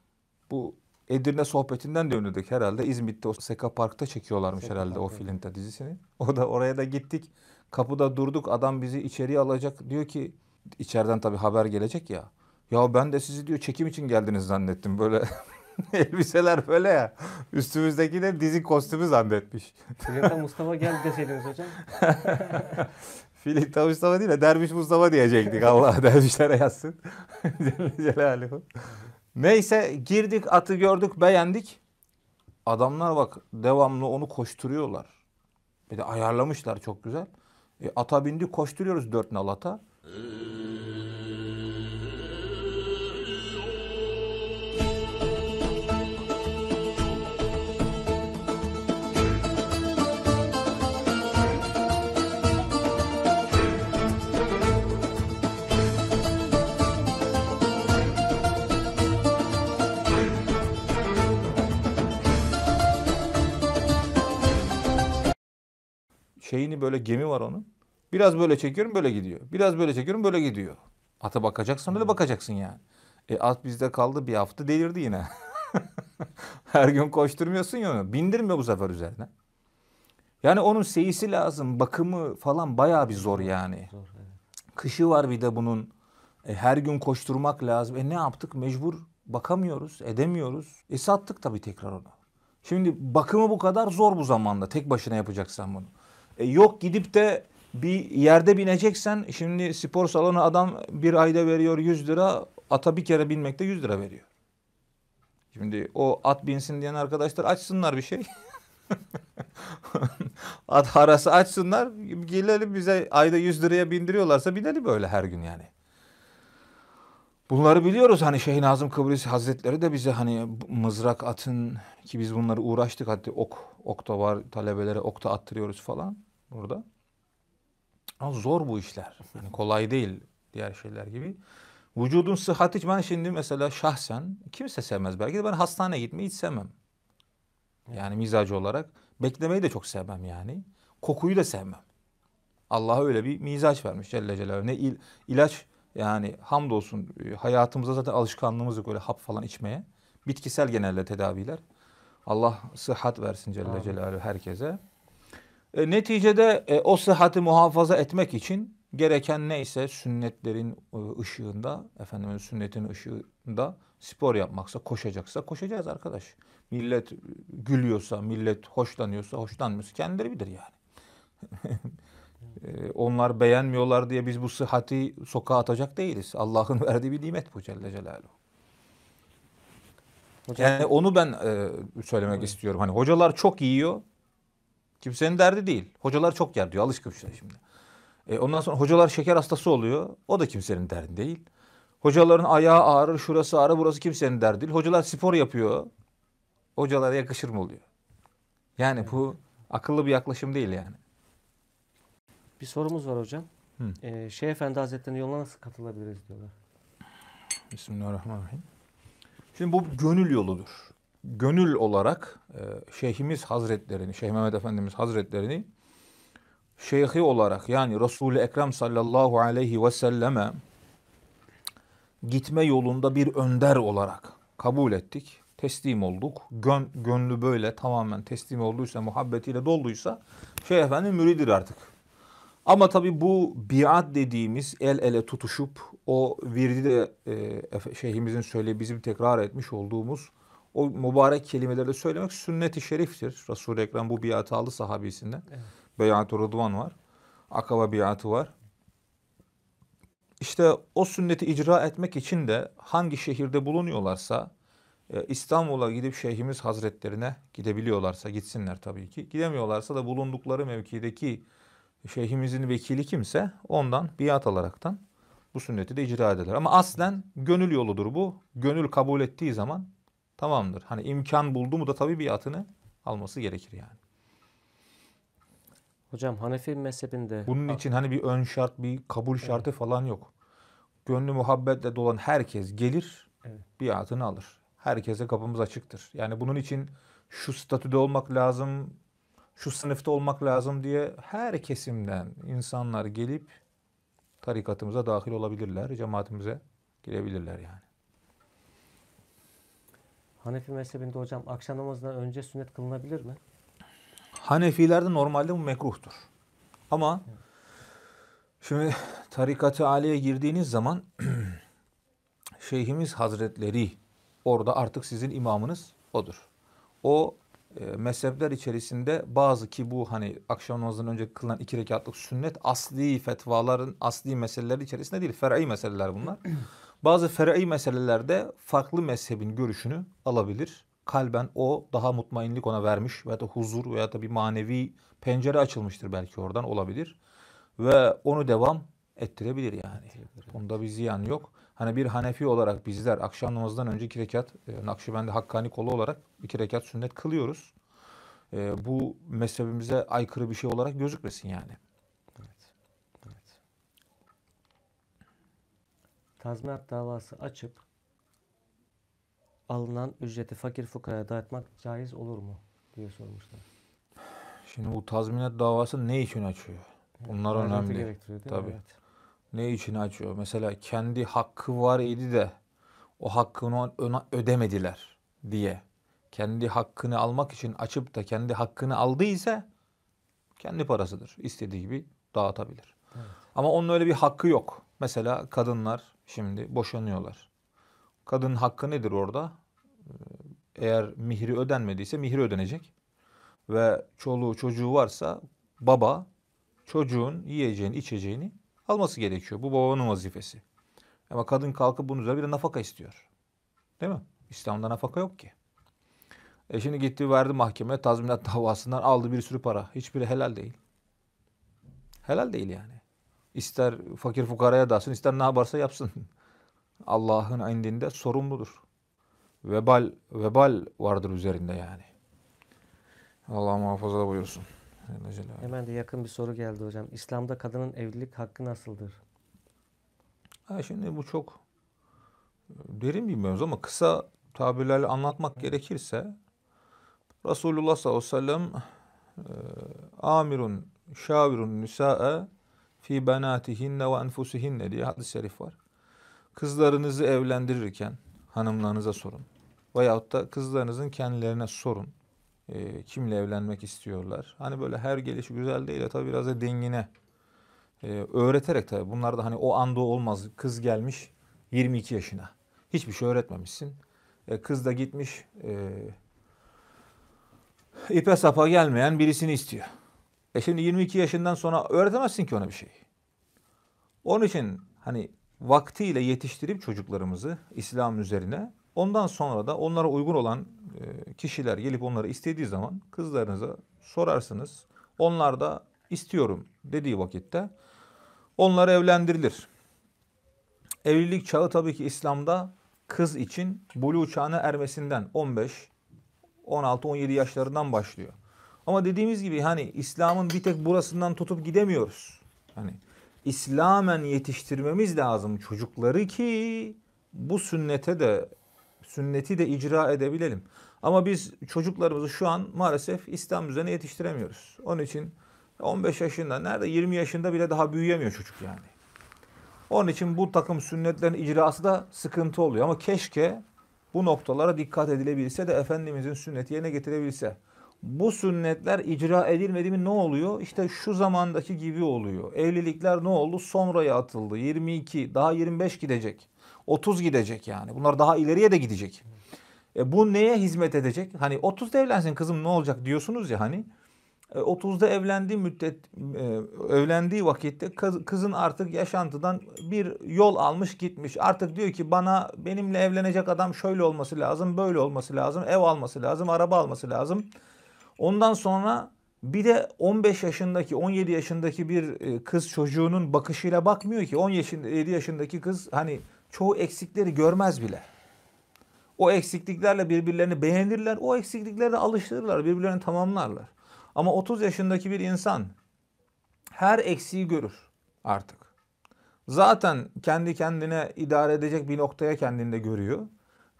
Bu Edirne sohbetinden dönüyorduk herhalde. İzmit'te o Seka Park'ta çekiyorlarmış Seka herhalde Park, o Filinta dizisini. O da oraya da gittik. Kapıda durduk. Adam bizi içeriye alacak. Diyor ki içeriden tabii haber gelecek ya. Ya ben de sizi diyor çekim için geldiniz zannettim böyle. Elbiseler böyle ya. Üstümüzdeki de dizi kostümü zannetmiş. Filika Mustafa gel deseydiniz hocam. Filika Mustafa değil de Derviş Mustafa diyecektik. Allah dervişlere yazsın. Celle Celaluhu. Neyse girdik atı gördük beğendik. Adamlar bak devamlı onu koşturuyorlar. Bir de ayarlamışlar çok güzel. E, ata bindik koşturuyoruz dört nalata şeyini böyle gemi var onun. Biraz böyle çekiyorum böyle gidiyor. Biraz böyle çekiyorum böyle gidiyor. Ata bakacaksın öyle hmm. bakacaksın yani. E at bizde kaldı bir hafta delirdi yine. Her gün koşturmuyorsun ya onu. Bindirmiyor bu sefer üzerine. Yani onun seyisi lazım, bakımı falan bayağı bir zor yani. Kışı var bir de bunun. E, her gün koşturmak lazım. E ne yaptık? Mecbur bakamıyoruz, edemiyoruz. E sattık tabii tekrar onu. Şimdi bakımı bu kadar zor bu zamanda. Tek başına yapacaksan bunu. E, yok gidip de bir yerde bineceksen şimdi spor salonu adam bir ayda veriyor 100 lira. Ata bir kere binmekte 100 lira veriyor. Şimdi o at binsin diyen arkadaşlar açsınlar bir şey. at harası açsınlar. Gelelim bize ayda 100 liraya bindiriyorlarsa binelim böyle her gün yani. Bunları biliyoruz hani Şeyh Nazım Kıbrıs Hazretleri de bize hani mızrak atın ki biz bunları uğraştık hatta ok, ok da var talebelere ok da attırıyoruz falan burada. Ama zor bu işler. Yani kolay değil diğer şeyler gibi. Vücudun sıhhati ben şimdi mesela şahsen kimse sevmez belki de ben hastaneye gitmeyi hiç sevmem. Yani mizacı olarak beklemeyi de çok sevmem yani. Kokuyu da sevmem. Allah öyle bir mizaç vermiş Celle Celaluhu. Ne il, ilaç yani hamdolsun e, hayatımıza zaten alışkanlığımız yok öyle hap falan içmeye. Bitkisel genelde tedaviler. Allah sıhhat versin Celle Celaluhu herkese. E, neticede e, o sıhhati muhafaza etmek için gereken neyse sünnetlerin e, ışığında, efendimin sünnetin ışığında spor yapmaksa, koşacaksa koşacağız arkadaş. Millet gülüyorsa, millet hoşlanıyorsa, hoşlanmıyorsa kendileri bilir yani. e, onlar beğenmiyorlar diye biz bu sıhhati sokağa atacak değiliz. Allah'ın verdiği bir nimet bu Celle Celaluhu. Hocam. Yani onu ben e, söylemek Hı. istiyorum. Hani hocalar çok yiyor, Kimsenin derdi değil. Hocalar çok yer diyor. alışkınmışlar şimdi. E ondan sonra hocalar şeker hastası oluyor. O da kimsenin derdi değil. Hocaların ayağı ağrır, şurası ağrır, burası kimsenin derdi değil. Hocalar spor yapıyor. Hocalara yakışır mı oluyor? Yani bu akıllı bir yaklaşım değil yani. Bir sorumuz var hocam. Hı. Ee, Şeyh Efendi Hazretleri'nin yoluna nasıl katılabiliriz diyorlar. Bismillahirrahmanirrahim. Şimdi bu gönül yoludur gönül olarak e, Şeyhimiz Hazretlerini, Şeyh Mehmet Efendimiz Hazretlerini şeyhi olarak yani Resul-i Ekrem sallallahu aleyhi ve selleme gitme yolunda bir önder olarak kabul ettik. Teslim olduk. Gön, gönlü böyle tamamen teslim olduysa, muhabbetiyle dolduysa Şeyh Efendi müridir artık. Ama tabi bu biat dediğimiz el ele tutuşup o virdi de e, şeyhimizin söyle bizim tekrar etmiş olduğumuz o mübarek kelimeleri de söylemek sünnet-i şeriftir. Resul-i Ekrem bu biat aldı sahabisinden. Evet. Beyat-ı Rıdvan var. Akaba biatı var. İşte o sünneti icra etmek için de hangi şehirde bulunuyorlarsa e, İstanbul'a gidip Şeyhimiz Hazretlerine gidebiliyorlarsa gitsinler tabii ki. Gidemiyorlarsa da bulundukları mevkideki Şeyhimizin vekili kimse ondan biat alaraktan bu sünneti de icra ederler. Ama aslen gönül yoludur bu. Gönül kabul ettiği zaman tamamdır. Hani imkan buldu mu da tabii bir atını alması gerekir yani. Hocam Hanefi mezhebinde... Bunun için hani bir ön şart, bir kabul şartı evet. falan yok. Gönlü muhabbetle dolan herkes gelir, evet. atını alır. Herkese kapımız açıktır. Yani bunun için şu statüde olmak lazım, şu sınıfta olmak lazım diye her kesimden insanlar gelip tarikatımıza dahil olabilirler, cemaatimize girebilirler yani. Hanefi mezhebinde hocam akşam namazından önce sünnet kılınabilir mi? Hanefilerde normalde bu mekruhtur. Ama şimdi tarikatı ı aliye girdiğiniz zaman Şeyhimiz Hazretleri orada artık sizin imamınız odur. O e, mezhepler içerisinde bazı ki bu hani akşam namazından önce kılınan iki rekatlık sünnet asli fetvaların asli meseleleri içerisinde değil. Fer'i meseleler bunlar. Bazı fer'i meselelerde farklı mezhebin görüşünü alabilir. Kalben o daha mutmainlik ona vermiş veya da huzur veya da bir manevi pencere açılmıştır belki oradan olabilir. Ve onu devam ettirebilir yani. Bunda bir ziyan yok. Hani bir Hanefi olarak bizler akşam namazından önce iki rekat e, Nakşibendi Hakkani kolu olarak iki rekat sünnet kılıyoruz. E, bu mezhebimize aykırı bir şey olarak gözükmesin yani. tazminat davası açıp alınan ücreti fakir fukaraya dağıtmak caiz olur mu diye sormuşlar. Şimdi bu tazminat davası ne için açıyor? Bunlar evet, önemli. Gerektiriyor Tabii. Evet. Ne için açıyor? Mesela kendi hakkı var idi de o hakkını ona ödemediler diye. Kendi hakkını almak için açıp da kendi hakkını aldıysa kendi parasıdır. İstediği gibi dağıtabilir. Evet. Ama onun öyle bir hakkı yok. Mesela kadınlar Şimdi boşanıyorlar. Kadının hakkı nedir orada? Ee, eğer mihri ödenmediyse mihri ödenecek. Ve çoluğu çocuğu varsa baba çocuğun yiyeceğini içeceğini alması gerekiyor. Bu babanın vazifesi. Ama kadın kalkıp bunun üzerine bir de nafaka istiyor. Değil mi? İslam'da nafaka yok ki. E şimdi gitti verdi mahkemeye tazminat davasından aldı bir sürü para. Hiçbiri helal değil. Helal değil yani. İster fakir fukaraya dağıtsın, ister ne yaparsa yapsın. Allah'ın indinde sorumludur. Vebal, vebal vardır üzerinde yani. Allah muhafaza buyursun. Hemen de yakın bir soru geldi hocam. İslam'da kadının evlilik hakkı nasıldır? Ha şimdi bu çok derin bir mevzu ama kısa tabirlerle anlatmak gerekirse Resulullah sallallahu aleyhi ve sellem e, amirun şavirun nisa'e fi benatihinne ve enfusihinne diye hadis-i şerif var. Kızlarınızı evlendirirken hanımlarınıza sorun. Veyahut da kızlarınızın kendilerine sorun. E, kimle evlenmek istiyorlar. Hani böyle her gelişi güzel değil de tabii biraz da dengine e, öğreterek tabii. Bunlar da hani o anda olmaz. Kız gelmiş 22 yaşına. Hiçbir şey öğretmemişsin. E, kız da gitmiş e, ipe sapa gelmeyen birisini istiyor. E şimdi 22 yaşından sonra öğretemezsin ki ona bir şey. Onun için hani vaktiyle yetiştirip çocuklarımızı İslam üzerine ondan sonra da onlara uygun olan e, kişiler gelip onları istediği zaman kızlarınıza sorarsınız. Onlar da istiyorum dediği vakitte onları evlendirilir. Evlilik çağı tabii ki İslam'da kız için bulu çağına ermesinden 15, 16, 17 yaşlarından başlıyor. Ama dediğimiz gibi hani İslam'ın bir tek burasından tutup gidemiyoruz. Hani İslamen yetiştirmemiz lazım çocukları ki bu sünnete de sünneti de icra edebilelim. Ama biz çocuklarımızı şu an maalesef İslam üzerine yetiştiremiyoruz. Onun için 15 yaşında nerede 20 yaşında bile daha büyüyemiyor çocuk yani. Onun için bu takım sünnetlerin icrası da sıkıntı oluyor. Ama keşke bu noktalara dikkat edilebilse de Efendimizin sünneti yerine getirebilse bu sünnetler icra edilmedi mi ne oluyor? İşte şu zamandaki gibi oluyor. Evlilikler ne oldu? Sonraya atıldı. 22, daha 25 gidecek. 30 gidecek yani. Bunlar daha ileriye de gidecek. E bu neye hizmet edecek? Hani 30'da evlensin kızım ne olacak diyorsunuz ya hani. 30'da e, evlendiği müddet e, evlendiği vakitte kızın artık yaşantıdan bir yol almış gitmiş. Artık diyor ki bana benimle evlenecek adam şöyle olması lazım, böyle olması lazım, ev alması lazım, araba alması lazım. Ondan sonra bir de 15 yaşındaki 17 yaşındaki bir e, kız çocuğunun bakışıyla bakmıyor ki 17 yaşındaki kız hani çoğu eksikleri görmez bile. O eksikliklerle birbirlerini beğenirler, o eksikliklerle alıştırırlar, birbirlerini tamamlarlar. Ama 30 yaşındaki bir insan her eksiği görür artık. Zaten kendi kendine idare edecek bir noktaya kendini de görüyor.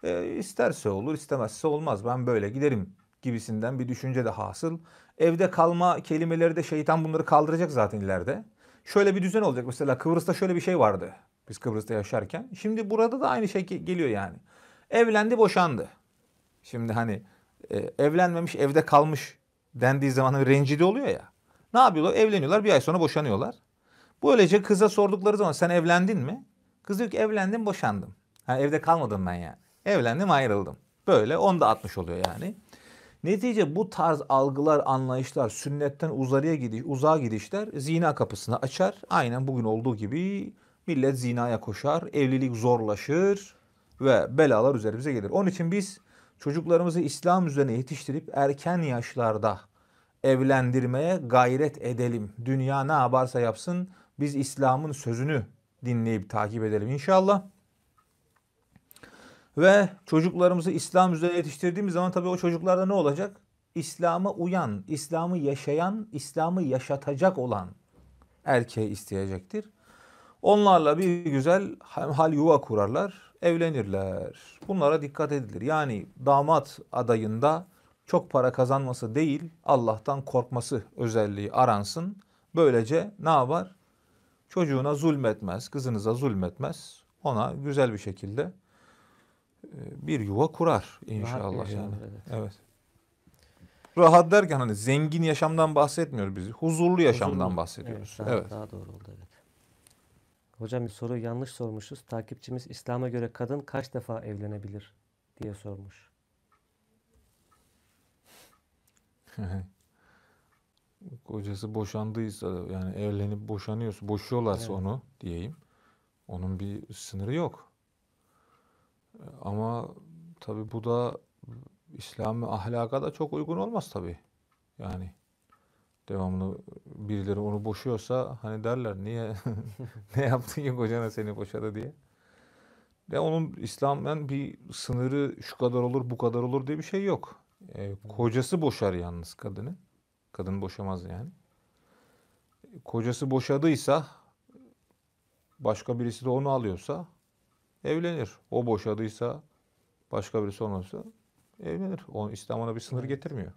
E, isterse olur, istemezse olmaz. Ben böyle giderim gibisinden bir düşünce de hasıl. Evde kalma kelimeleri de şeytan bunları kaldıracak zaten ileride. Şöyle bir düzen olacak. Mesela Kıbrıs'ta şöyle bir şey vardı. Biz Kıbrıs'ta yaşarken. Şimdi burada da aynı şey geliyor yani. Evlendi boşandı. Şimdi hani e, evlenmemiş evde kalmış dendiği zaman hani rencide oluyor ya. Ne yapıyorlar? Evleniyorlar bir ay sonra boşanıyorlar. Böylece kıza sordukları zaman sen evlendin mi? Kız diyor ki evlendim boşandım. Yani evde kalmadım ben yani. Evlendim ayrıldım. Böyle onu da atmış oluyor yani. Netice bu tarz algılar, anlayışlar, sünnetten uzarıya gidiş, uzağa gidişler zina kapısını açar. Aynen bugün olduğu gibi millet zinaya koşar, evlilik zorlaşır ve belalar üzerimize gelir. Onun için biz çocuklarımızı İslam üzerine yetiştirip erken yaşlarda evlendirmeye gayret edelim. Dünya ne yaparsa yapsın biz İslam'ın sözünü dinleyip takip edelim inşallah. Ve çocuklarımızı İslam üzere yetiştirdiğimiz zaman tabii o çocuklarda ne olacak? İslam'a uyan, İslam'ı yaşayan, İslam'ı yaşatacak olan erkeği isteyecektir. Onlarla bir güzel hal yuva kurarlar, evlenirler. Bunlara dikkat edilir. Yani damat adayında çok para kazanması değil, Allah'tan korkması özelliği aransın. Böylece ne yapar? Çocuğuna zulmetmez, kızınıza zulmetmez. Ona güzel bir şekilde bir yuva kurar inşallah. Rahat yani. evet. Rahat derken hani zengin yaşamdan bahsetmiyoruz bizi Huzurlu yaşamdan Huzurlu. bahsediyoruz. Evet, daha, evet. daha doğru oldu evet. Hocam bir soru yanlış sormuşuz. Takipçimiz İslam'a göre kadın kaç defa evlenebilir diye sormuş. Kocası boşandıysa yani evlenip boşanıyorsa boşuyorlarsa evet. onu diyeyim. Onun bir sınırı yok. Ama tabi bu da İslami ahlaka da çok uygun olmaz tabi. Yani devamlı birileri onu boşuyorsa hani derler niye ne yaptın ki kocana seni boşadı diye. Ya onun İslam'dan bir sınırı şu kadar olur bu kadar olur diye bir şey yok. E, kocası boşar yalnız kadını. Kadın boşamaz yani. Kocası boşadıysa başka birisi de onu alıyorsa evlenir. O boşadıysa başka birisi olmasa evlenir. O İslam'a bir sınır getirmiyor.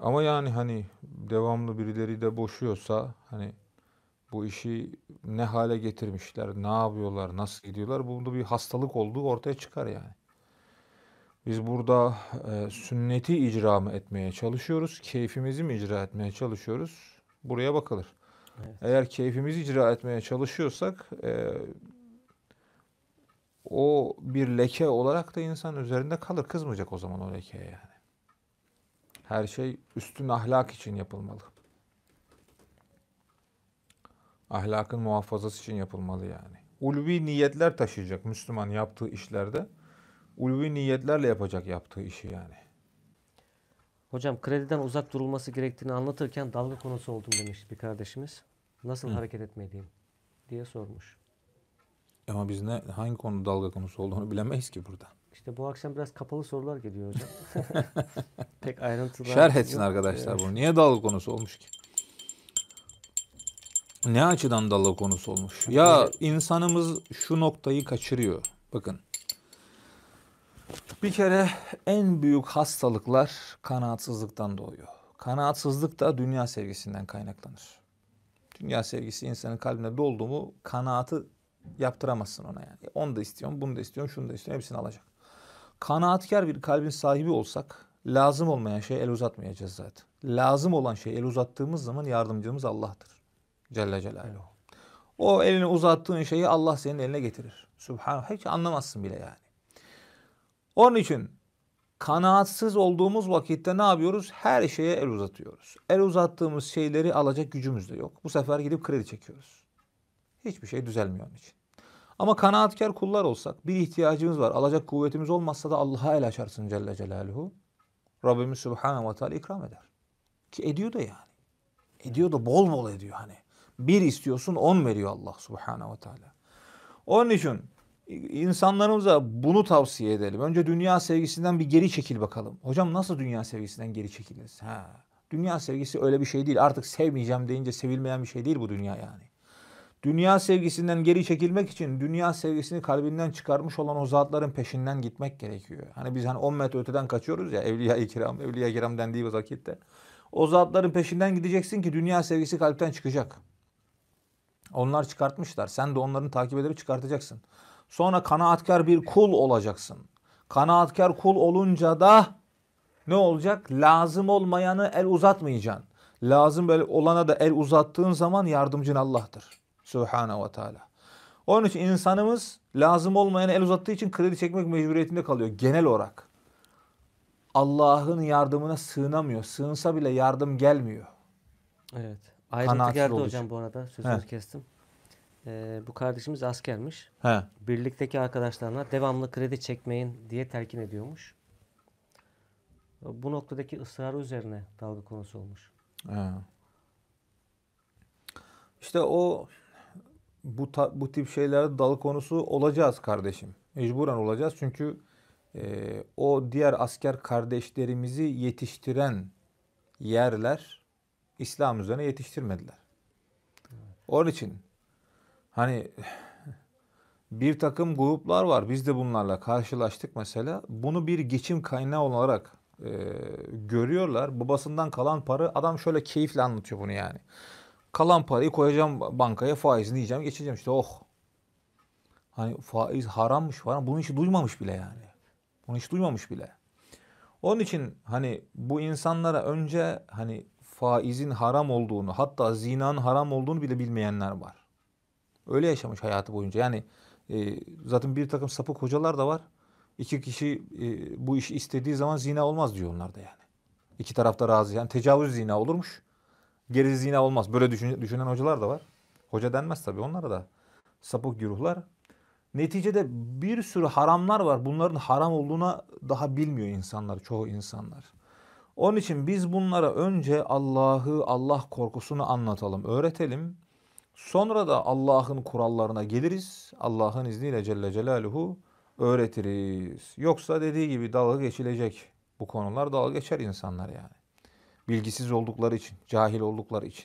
Ama yani hani devamlı birileri de boşuyorsa hani bu işi ne hale getirmişler, ne yapıyorlar, nasıl gidiyorlar bunda bir hastalık olduğu ortaya çıkar yani. Biz burada e, sünneti icra mı etmeye çalışıyoruz, keyfimizi mi icra etmeye çalışıyoruz? Buraya bakılır. Evet. Eğer keyfimizi icra etmeye çalışıyorsak e, o bir leke olarak da insan üzerinde kalır. Kızmayacak o zaman o lekeye yani. Her şey üstün ahlak için yapılmalı. Ahlakın muhafazası için yapılmalı yani. Ulvi niyetler taşıyacak Müslüman yaptığı işlerde. Ulvi niyetlerle yapacak yaptığı işi yani. Hocam krediden uzak durulması gerektiğini anlatırken dalga konusu oldum demiş bir kardeşimiz. Nasıl Hı. hareket etmeliyim diye sormuş. Ama biz ne hangi konu dalga konusu olduğunu bilemeyiz ki burada. İşte bu akşam biraz kapalı sorular geliyor hocam. Pek ayrıntılı. Şerh etsin yok. arkadaşlar evet. bunu. Niye dalga konusu olmuş ki? Ne açıdan dalga konusu olmuş? Ya insanımız şu noktayı kaçırıyor. Bakın. Bir kere en büyük hastalıklar kanaatsızlıktan doğuyor. Kanaatsızlık da dünya sevgisinden kaynaklanır. Dünya sevgisi insanın kalbine doldu mu kanaatı Yaptıramazsın ona yani. Onu da istiyorum, bunu da istiyorum, şunu da istiyorum. Hepsini alacak. Kanaatkar bir kalbin sahibi olsak lazım olmayan şey el uzatmayacağız zaten. Lazım olan şey el uzattığımız zaman yardımcımız Allah'tır. Celle Celaluhu. O elini uzattığın şeyi Allah senin eline getirir. Subhanallah. Hiç anlamazsın bile yani. Onun için kanaatsız olduğumuz vakitte ne yapıyoruz? Her şeye el uzatıyoruz. El uzattığımız şeyleri alacak gücümüz de yok. Bu sefer gidip kredi çekiyoruz. Hiçbir şey düzelmiyor onun için. Ama kanaatkar kullar olsak, bir ihtiyacımız var, alacak kuvvetimiz olmazsa da Allah'a el açarsın Celle Celaluhu. Rabbimiz Subhanahu ve Teala ikram eder. Ki ediyor da yani. Ediyor da bol bol ediyor hani. Bir istiyorsun on veriyor Allah Subhanahu ve Teala. Onun için insanlarımıza bunu tavsiye edelim. Önce dünya sevgisinden bir geri çekil bakalım. Hocam nasıl dünya sevgisinden geri çekiliriz? Ha. Dünya sevgisi öyle bir şey değil. Artık sevmeyeceğim deyince sevilmeyen bir şey değil bu dünya yani. Dünya sevgisinden geri çekilmek için dünya sevgisini kalbinden çıkarmış olan o zatların peşinden gitmek gerekiyor. Hani biz hani 10 metre öteden kaçıyoruz ya evliya-i kiram, evliya-i kiram dendiği vakitte. O zatların peşinden gideceksin ki dünya sevgisi kalpten çıkacak. Onlar çıkartmışlar. Sen de onların takip edip çıkartacaksın. Sonra kanaatkar bir kul olacaksın. Kanaatkar kul olunca da ne olacak? Lazım olmayanı el uzatmayacaksın. Lazım böyle olana da el uzattığın zaman yardımcın Allah'tır. Subhanahu ve Teala. Onun için insanımız lazım olmayan el uzattığı için kredi çekmek mecburiyetinde kalıyor genel olarak. Allah'ın yardımına sığınamıyor. Sığınsa bile yardım gelmiyor. Evet. Ayrıntı geldi hocam bu arada. Sözünü kestim. Ee, bu kardeşimiz askermiş. He. Birlikteki arkadaşlarına devamlı kredi çekmeyin diye telkin ediyormuş. Bu noktadaki ısrarı üzerine dalga konusu olmuş. He. İşte o bu ta, bu tip şeylerde dalı konusu olacağız kardeşim. Mecburen olacağız çünkü e, o diğer asker kardeşlerimizi yetiştiren yerler İslam üzerine yetiştirmediler. Onun için hani bir takım gruplar var. Biz de bunlarla karşılaştık mesela. Bunu bir geçim kaynağı olarak e, görüyorlar. Babasından kalan para adam şöyle keyifle anlatıyor bunu yani. Kalan parayı koyacağım bankaya faizini yiyeceğim geçeceğim işte oh. Hani faiz harammış falan bunu hiç duymamış bile yani. Bunu hiç duymamış bile. Onun için hani bu insanlara önce hani faizin haram olduğunu hatta zinanın haram olduğunu bile bilmeyenler var. Öyle yaşamış hayatı boyunca. Yani e, zaten bir takım sapık hocalar da var. İki kişi e, bu işi istediği zaman zina olmaz diyor onlar da yani. İki tarafta razı. Yani tecavüz zina olurmuş. Geriz zina olmaz. Böyle düşün, düşünen hocalar da var. Hoca denmez tabii onlara da. Sapık güruhlar. Neticede bir sürü haramlar var. Bunların haram olduğuna daha bilmiyor insanlar, çoğu insanlar. Onun için biz bunlara önce Allah'ı, Allah korkusunu anlatalım, öğretelim. Sonra da Allah'ın kurallarına geliriz. Allah'ın izniyle Celle Celaluhu öğretiriz. Yoksa dediği gibi dalga geçilecek. Bu konular dalga geçer insanlar yani. Bilgisiz oldukları için, cahil oldukları için.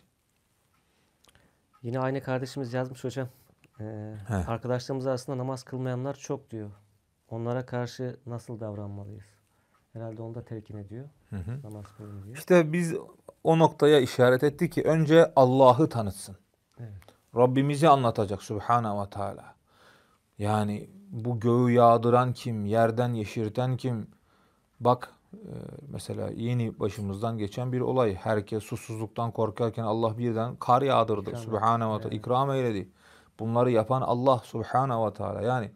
Yine aynı kardeşimiz yazmış hocam. Ee, arkadaşlarımız arasında namaz kılmayanlar çok diyor. Onlara karşı nasıl davranmalıyız? Herhalde onda telkin ediyor. Hı hı. Namaz kılın diyor. İşte biz o noktaya işaret ettik ki önce Allah'ı tanıtsın. Evet. Rabbimizi anlatacak Subhanahu ve Teala. Yani bu göğü yağdıran kim, yerden yeşirten kim? Bak ee, mesela yeni başımızdan geçen bir olay. Herkes susuzluktan korkarken Allah birden kar yağdırdı. Subhanahu ve Teala ikram eyledi. Bunları yapan Allah Subhanahu ve Teala. Yani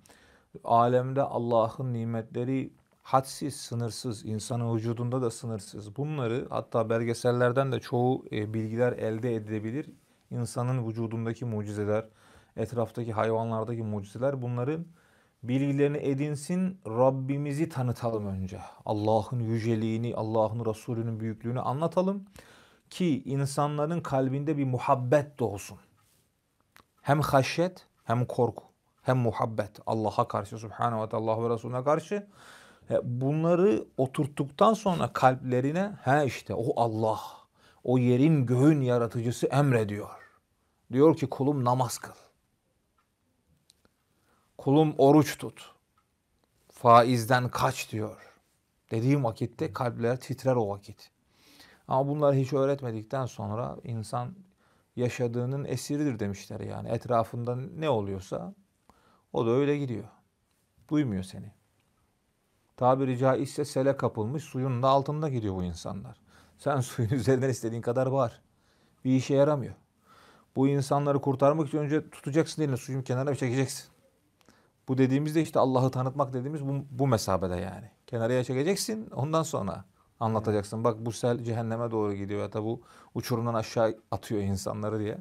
alemde Allah'ın nimetleri hadsiz, sınırsız, insanın vücudunda da sınırsız. Bunları hatta belgesellerden de çoğu e, bilgiler elde edilebilir. İnsanın vücudundaki mucizeler, etraftaki hayvanlardaki mucizeler bunların bilgilerini edinsin. Rabbimizi tanıtalım önce. Allah'ın yüceliğini, Allah'ın Resulü'nün büyüklüğünü anlatalım. Ki insanların kalbinde bir muhabbet doğsun. Hem haşyet hem korku hem muhabbet Allah'a karşı Subhanahu ve Teala ve Resulüne karşı e, bunları oturttuktan sonra kalplerine he işte o Allah o yerin göğün yaratıcısı emrediyor. Diyor ki kulum namaz kıl kulum oruç tut. Faizden kaç diyor. Dediğim vakitte kalpler titrer o vakit. Ama bunları hiç öğretmedikten sonra insan yaşadığının esiridir demişler yani. Etrafında ne oluyorsa o da öyle gidiyor. Duymuyor seni. Tabiri caizse sele kapılmış suyun da altında gidiyor bu insanlar. Sen suyun üzerinden istediğin kadar var. Bir işe yaramıyor. Bu insanları kurtarmak için önce tutacaksın elini suyun kenarına bir çekeceksin. Bu dediğimizde işte Allah'ı tanıtmak dediğimiz bu, bu mesabede yani. Kenarıya çekeceksin ondan sonra anlatacaksın. Bak bu sel cehenneme doğru gidiyor ya da bu uçurumdan aşağı atıyor insanları diye.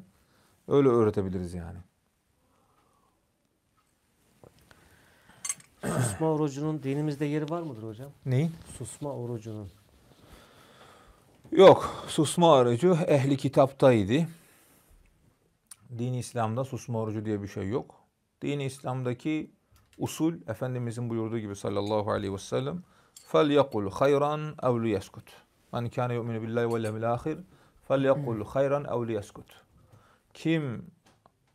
Öyle öğretebiliriz yani. Susma orucunun dinimizde yeri var mıdır hocam? Neyin? Susma orucunun. Yok. Susma orucu ehli kitaptaydı. Din İslam'da susma orucu diye bir şey yok dini İslam'daki usul Efendimizin buyurduğu gibi sallallahu aleyhi ve sellem فَلْيَقُلْ خَيْرًا اَوْ لِيَسْكُتْ مَنْ كَانَ يُؤْمِنُ بِاللّٰهِ وَالْيَوْمِ الْآخِرِ فَلْيَقُلْ خَيْرًا اَوْ لِيَسْكُتْ Kim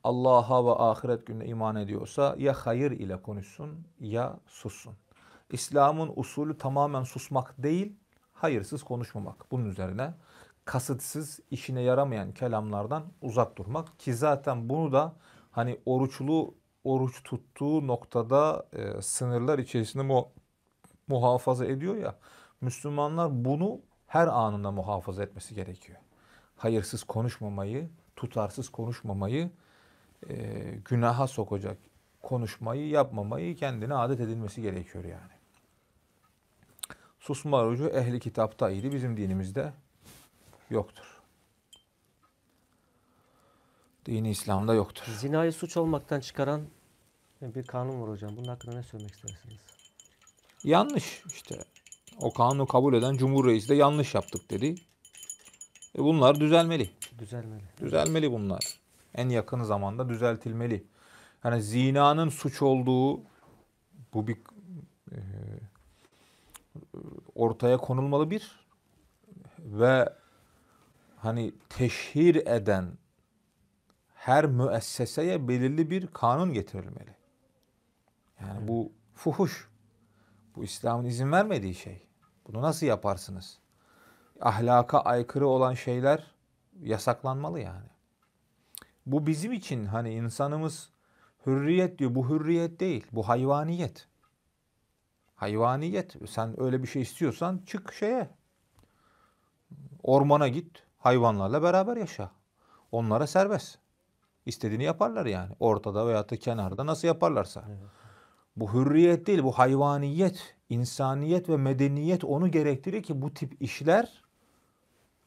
Allah'a ve ahiret gününe iman ediyorsa ya hayır ile konuşsun ya sussun. İslam'ın usulü tamamen susmak değil, hayırsız konuşmamak. Bunun üzerine kasıtsız, işine yaramayan kelamlardan uzak durmak ki zaten bunu da hani oruçlu oruç tuttuğu noktada e, sınırlar içerisinde mu muhafaza ediyor ya. Müslümanlar bunu her anında muhafaza etmesi gerekiyor. Hayırsız konuşmamayı, tutarsız konuşmamayı, e, günaha sokacak konuşmayı yapmamayı kendine adet edilmesi gerekiyor yani. Susma orucu ehli kitaptaydı. Bizim dinimizde yoktur dini İslam'da yoktur. Zinayı suç olmaktan çıkaran e, bir kanun var hocam. Bunun hakkında ne söylemek istersiniz? Yanlış işte. O kanunu kabul eden Cumhur Reisi de yanlış yaptık dedi. E bunlar düzelmeli. Düzelmeli. Düzelmeli bunlar. En yakın zamanda düzeltilmeli. Yani zinanın suç olduğu bu bir e, ortaya konulmalı bir ve hani teşhir eden her müesseseye belirli bir kanun getirilmeli. Yani bu fuhuş. Bu İslam'ın izin vermediği şey. Bunu nasıl yaparsınız? Ahlaka aykırı olan şeyler yasaklanmalı yani. Bu bizim için hani insanımız hürriyet diyor. Bu hürriyet değil. Bu hayvaniyet. Hayvaniyet. Sen öyle bir şey istiyorsan çık şeye. Ormana git. Hayvanlarla beraber yaşa. Onlara serbest istediğini yaparlar yani. Ortada veya da kenarda nasıl yaparlarsa. Bu hürriyet değil, bu hayvaniyet, insaniyet ve medeniyet onu gerektirir ki bu tip işler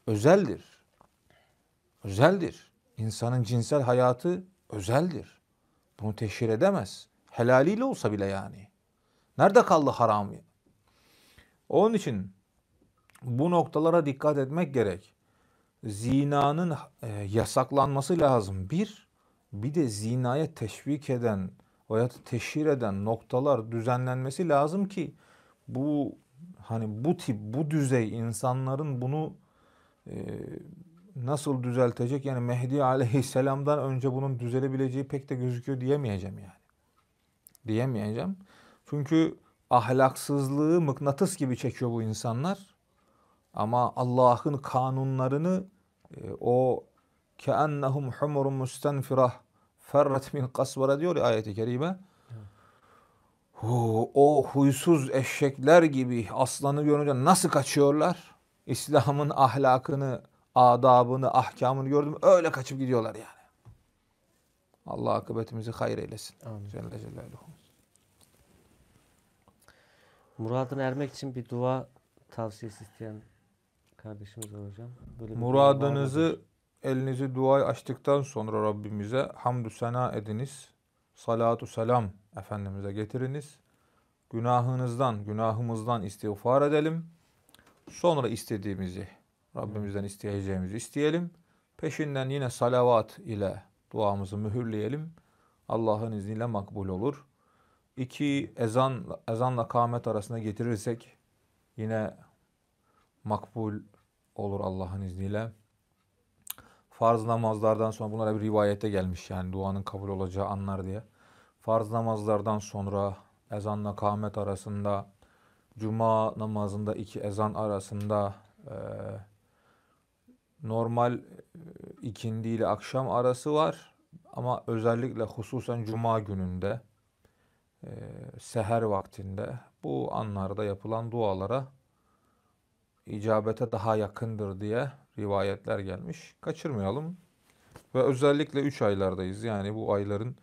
özeldir. Özeldir. İnsanın cinsel hayatı özeldir. Bunu teşhir edemez. Helaliyle olsa bile yani. Nerede kaldı haramı? Onun için bu noktalara dikkat etmek gerek. Zinanın e, yasaklanması lazım. Bir, bir de zinaya teşvik eden hayatı teşhir eden noktalar düzenlenmesi lazım ki bu hani bu tip bu düzey insanların bunu e, nasıl düzeltecek yani Mehdi Aleyhisselam'dan önce bunun düzelebileceği pek de gözüküyor diyemeyeceğim yani. Diyemeyeceğim. Çünkü ahlaksızlığı mıknatıs gibi çekiyor bu insanlar. Ama Allah'ın kanunlarını e, o keennehum humurun mustenfirah Ferret min kasvara diyor ya ayeti kerime. o huysuz eşekler gibi aslanı görünce nasıl kaçıyorlar? İslam'ın ahlakını, adabını, ahkamını gördüm öyle kaçıp gidiyorlar yani. Allah akıbetimizi hayır eylesin. Amin. Celle Celaluhu. Muradına ermek için bir dua tavsiyesi isteyen kardeşimiz var Böyle Muradınızı elinizi duaya açtıktan sonra Rabbimize hamdü sena ediniz. Salatu selam Efendimiz'e getiriniz. Günahınızdan, günahımızdan istiğfar edelim. Sonra istediğimizi, Rabbimizden isteyeceğimizi isteyelim. Peşinden yine salavat ile duamızı mühürleyelim. Allah'ın izniyle makbul olur. İki ezan, ezanla kâmet arasında getirirsek yine makbul olur Allah'ın izniyle farz namazlardan sonra bunlar bir rivayete gelmiş yani duanın kabul olacağı anlar diye. Farz namazlardan sonra ezanla kâhmet arasında, cuma namazında iki ezan arasında, e, normal e, ikindi ile akşam arası var. Ama özellikle hususen cuma gününde, e, seher vaktinde bu anlarda yapılan dualara icabete daha yakındır diye rivayetler gelmiş. Kaçırmayalım. Ve özellikle 3 aylardayız. Yani bu ayların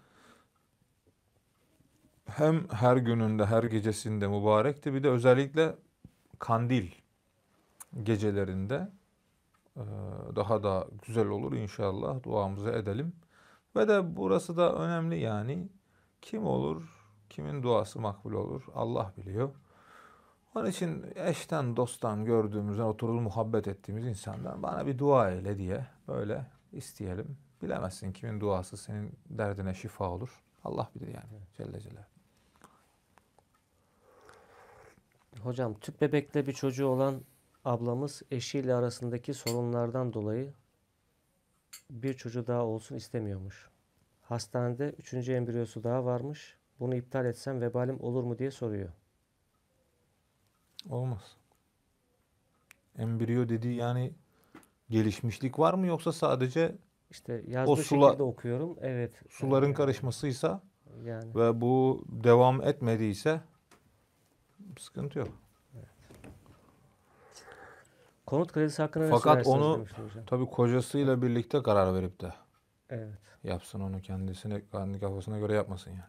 hem her gününde, her gecesinde mübarekti. Bir de özellikle kandil gecelerinde e, daha da güzel olur inşallah. Duamızı edelim. Ve de burası da önemli yani. Kim olur, kimin duası makbul olur Allah biliyor. Onun için eşten dosttan gördüğümüzden oturur muhabbet ettiğimiz insandan bana bir dua eyle diye böyle isteyelim. Bilemezsin kimin duası senin derdine şifa olur. Allah bilir yani Celle Celaluhu. Hocam tüp bebekle bir çocuğu olan ablamız eşiyle arasındaki sorunlardan dolayı bir çocuğu daha olsun istemiyormuş. Hastanede üçüncü embriyosu daha varmış. Bunu iptal etsem vebalim olur mu diye soruyor. Olmaz. Embriyo dediği yani gelişmişlik var mı yoksa sadece işte yazdığı o sula, şekilde okuyorum. Evet. Suların yani. karışmasıysa yani. ve bu devam etmediyse sıkıntı yok. Konut kredisi hakkında Fakat onu tabi kocasıyla birlikte karar verip de evet. yapsın onu kendisine kendi kafasına göre yapmasın yani.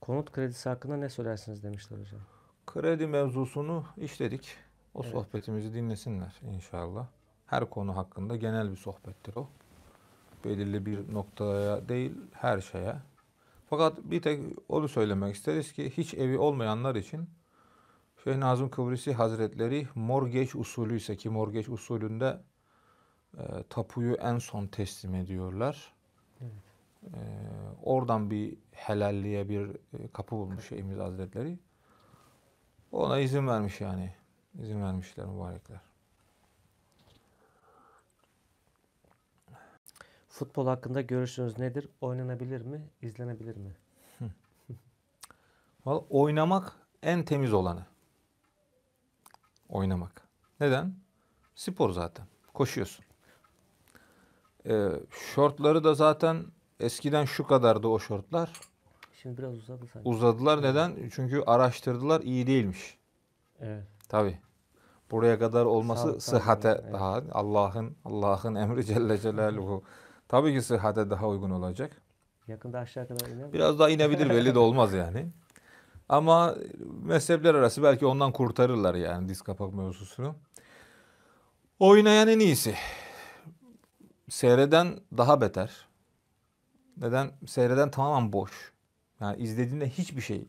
Konut kredisi hakkında ne söylersiniz demişler hocam. Kredi mevzusunu işledik. O evet. sohbetimizi dinlesinler inşallah. Her konu hakkında genel bir sohbettir o. Belirli bir noktaya değil her şeye. Fakat bir tek onu söylemek isteriz ki hiç evi olmayanlar için Şeyh Nazım Kıbrisi Hazretleri morgeç usulü ise ki morgeç usulünde e, tapuyu en son teslim ediyorlar. Evet. E, oradan bir helalliğe bir e, kapı bulmuş Şeyhimiz Hazretleri. Ona izin vermiş yani. İzin vermişler mübarekler. Futbol hakkında görüşünüz nedir? Oynanabilir mi? İzlenebilir mi? Vallahi oynamak en temiz olanı. Oynamak. Neden? Spor zaten. Koşuyorsun. Ee, şortları da zaten eskiden şu kadardı o şortlar. Şimdi biraz uzadı sanki. Uzadılar neden? Çünkü araştırdılar iyi değilmiş. Evet. Tabi. Buraya kadar olması Sağ, sıhhate evet. daha Allah'ın Allah'ın emri Celle Celaluhu. Tabii ki sıhhate daha uygun olacak. Yakında aşağı kadar iner Biraz daha inebilir belli de olmaz yani. Ama mezhepler arası belki ondan kurtarırlar yani diz kapak mevzusunu. Oynayan en iyisi. Seyreden daha beter. Neden? Seyreden tamamen boş. Yani izlediğinde hiçbir şey,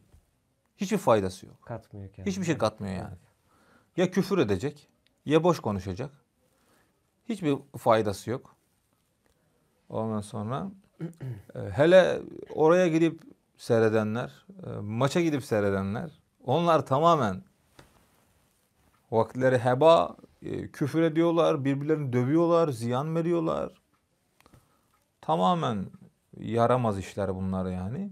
hiçbir faydası yok. Katmıyor kendine. Hiçbir şey katmıyor yani. Ya küfür edecek, ya boş konuşacak. Hiçbir faydası yok. Ondan sonra e, hele oraya gidip seyredenler, e, maça gidip seyredenler, onlar tamamen vakitleri heba, e, küfür ediyorlar, birbirlerini dövüyorlar, ziyan veriyorlar. Tamamen yaramaz işler bunlar yani.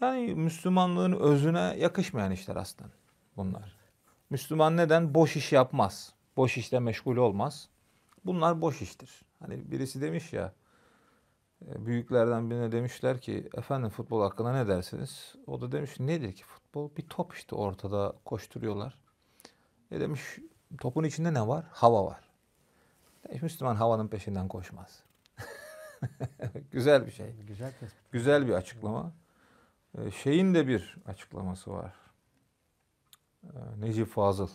Yani Müslümanlığın özüne yakışmayan işler aslında bunlar. Müslüman neden? Boş iş yapmaz. Boş işle meşgul olmaz. Bunlar boş iştir. Hani birisi demiş ya, e, büyüklerden birine demişler ki efendim futbol hakkında ne dersiniz? O da demiş nedir ki futbol? Bir top işte ortada koşturuyorlar. Ne demiş topun içinde ne var? Hava var. Demiş Müslüman havanın peşinden koşmaz. Güzel bir şey. Güzel, Güzel bir açıklama. Ee, şeyin de bir açıklaması var. Ee, Necip Fazıl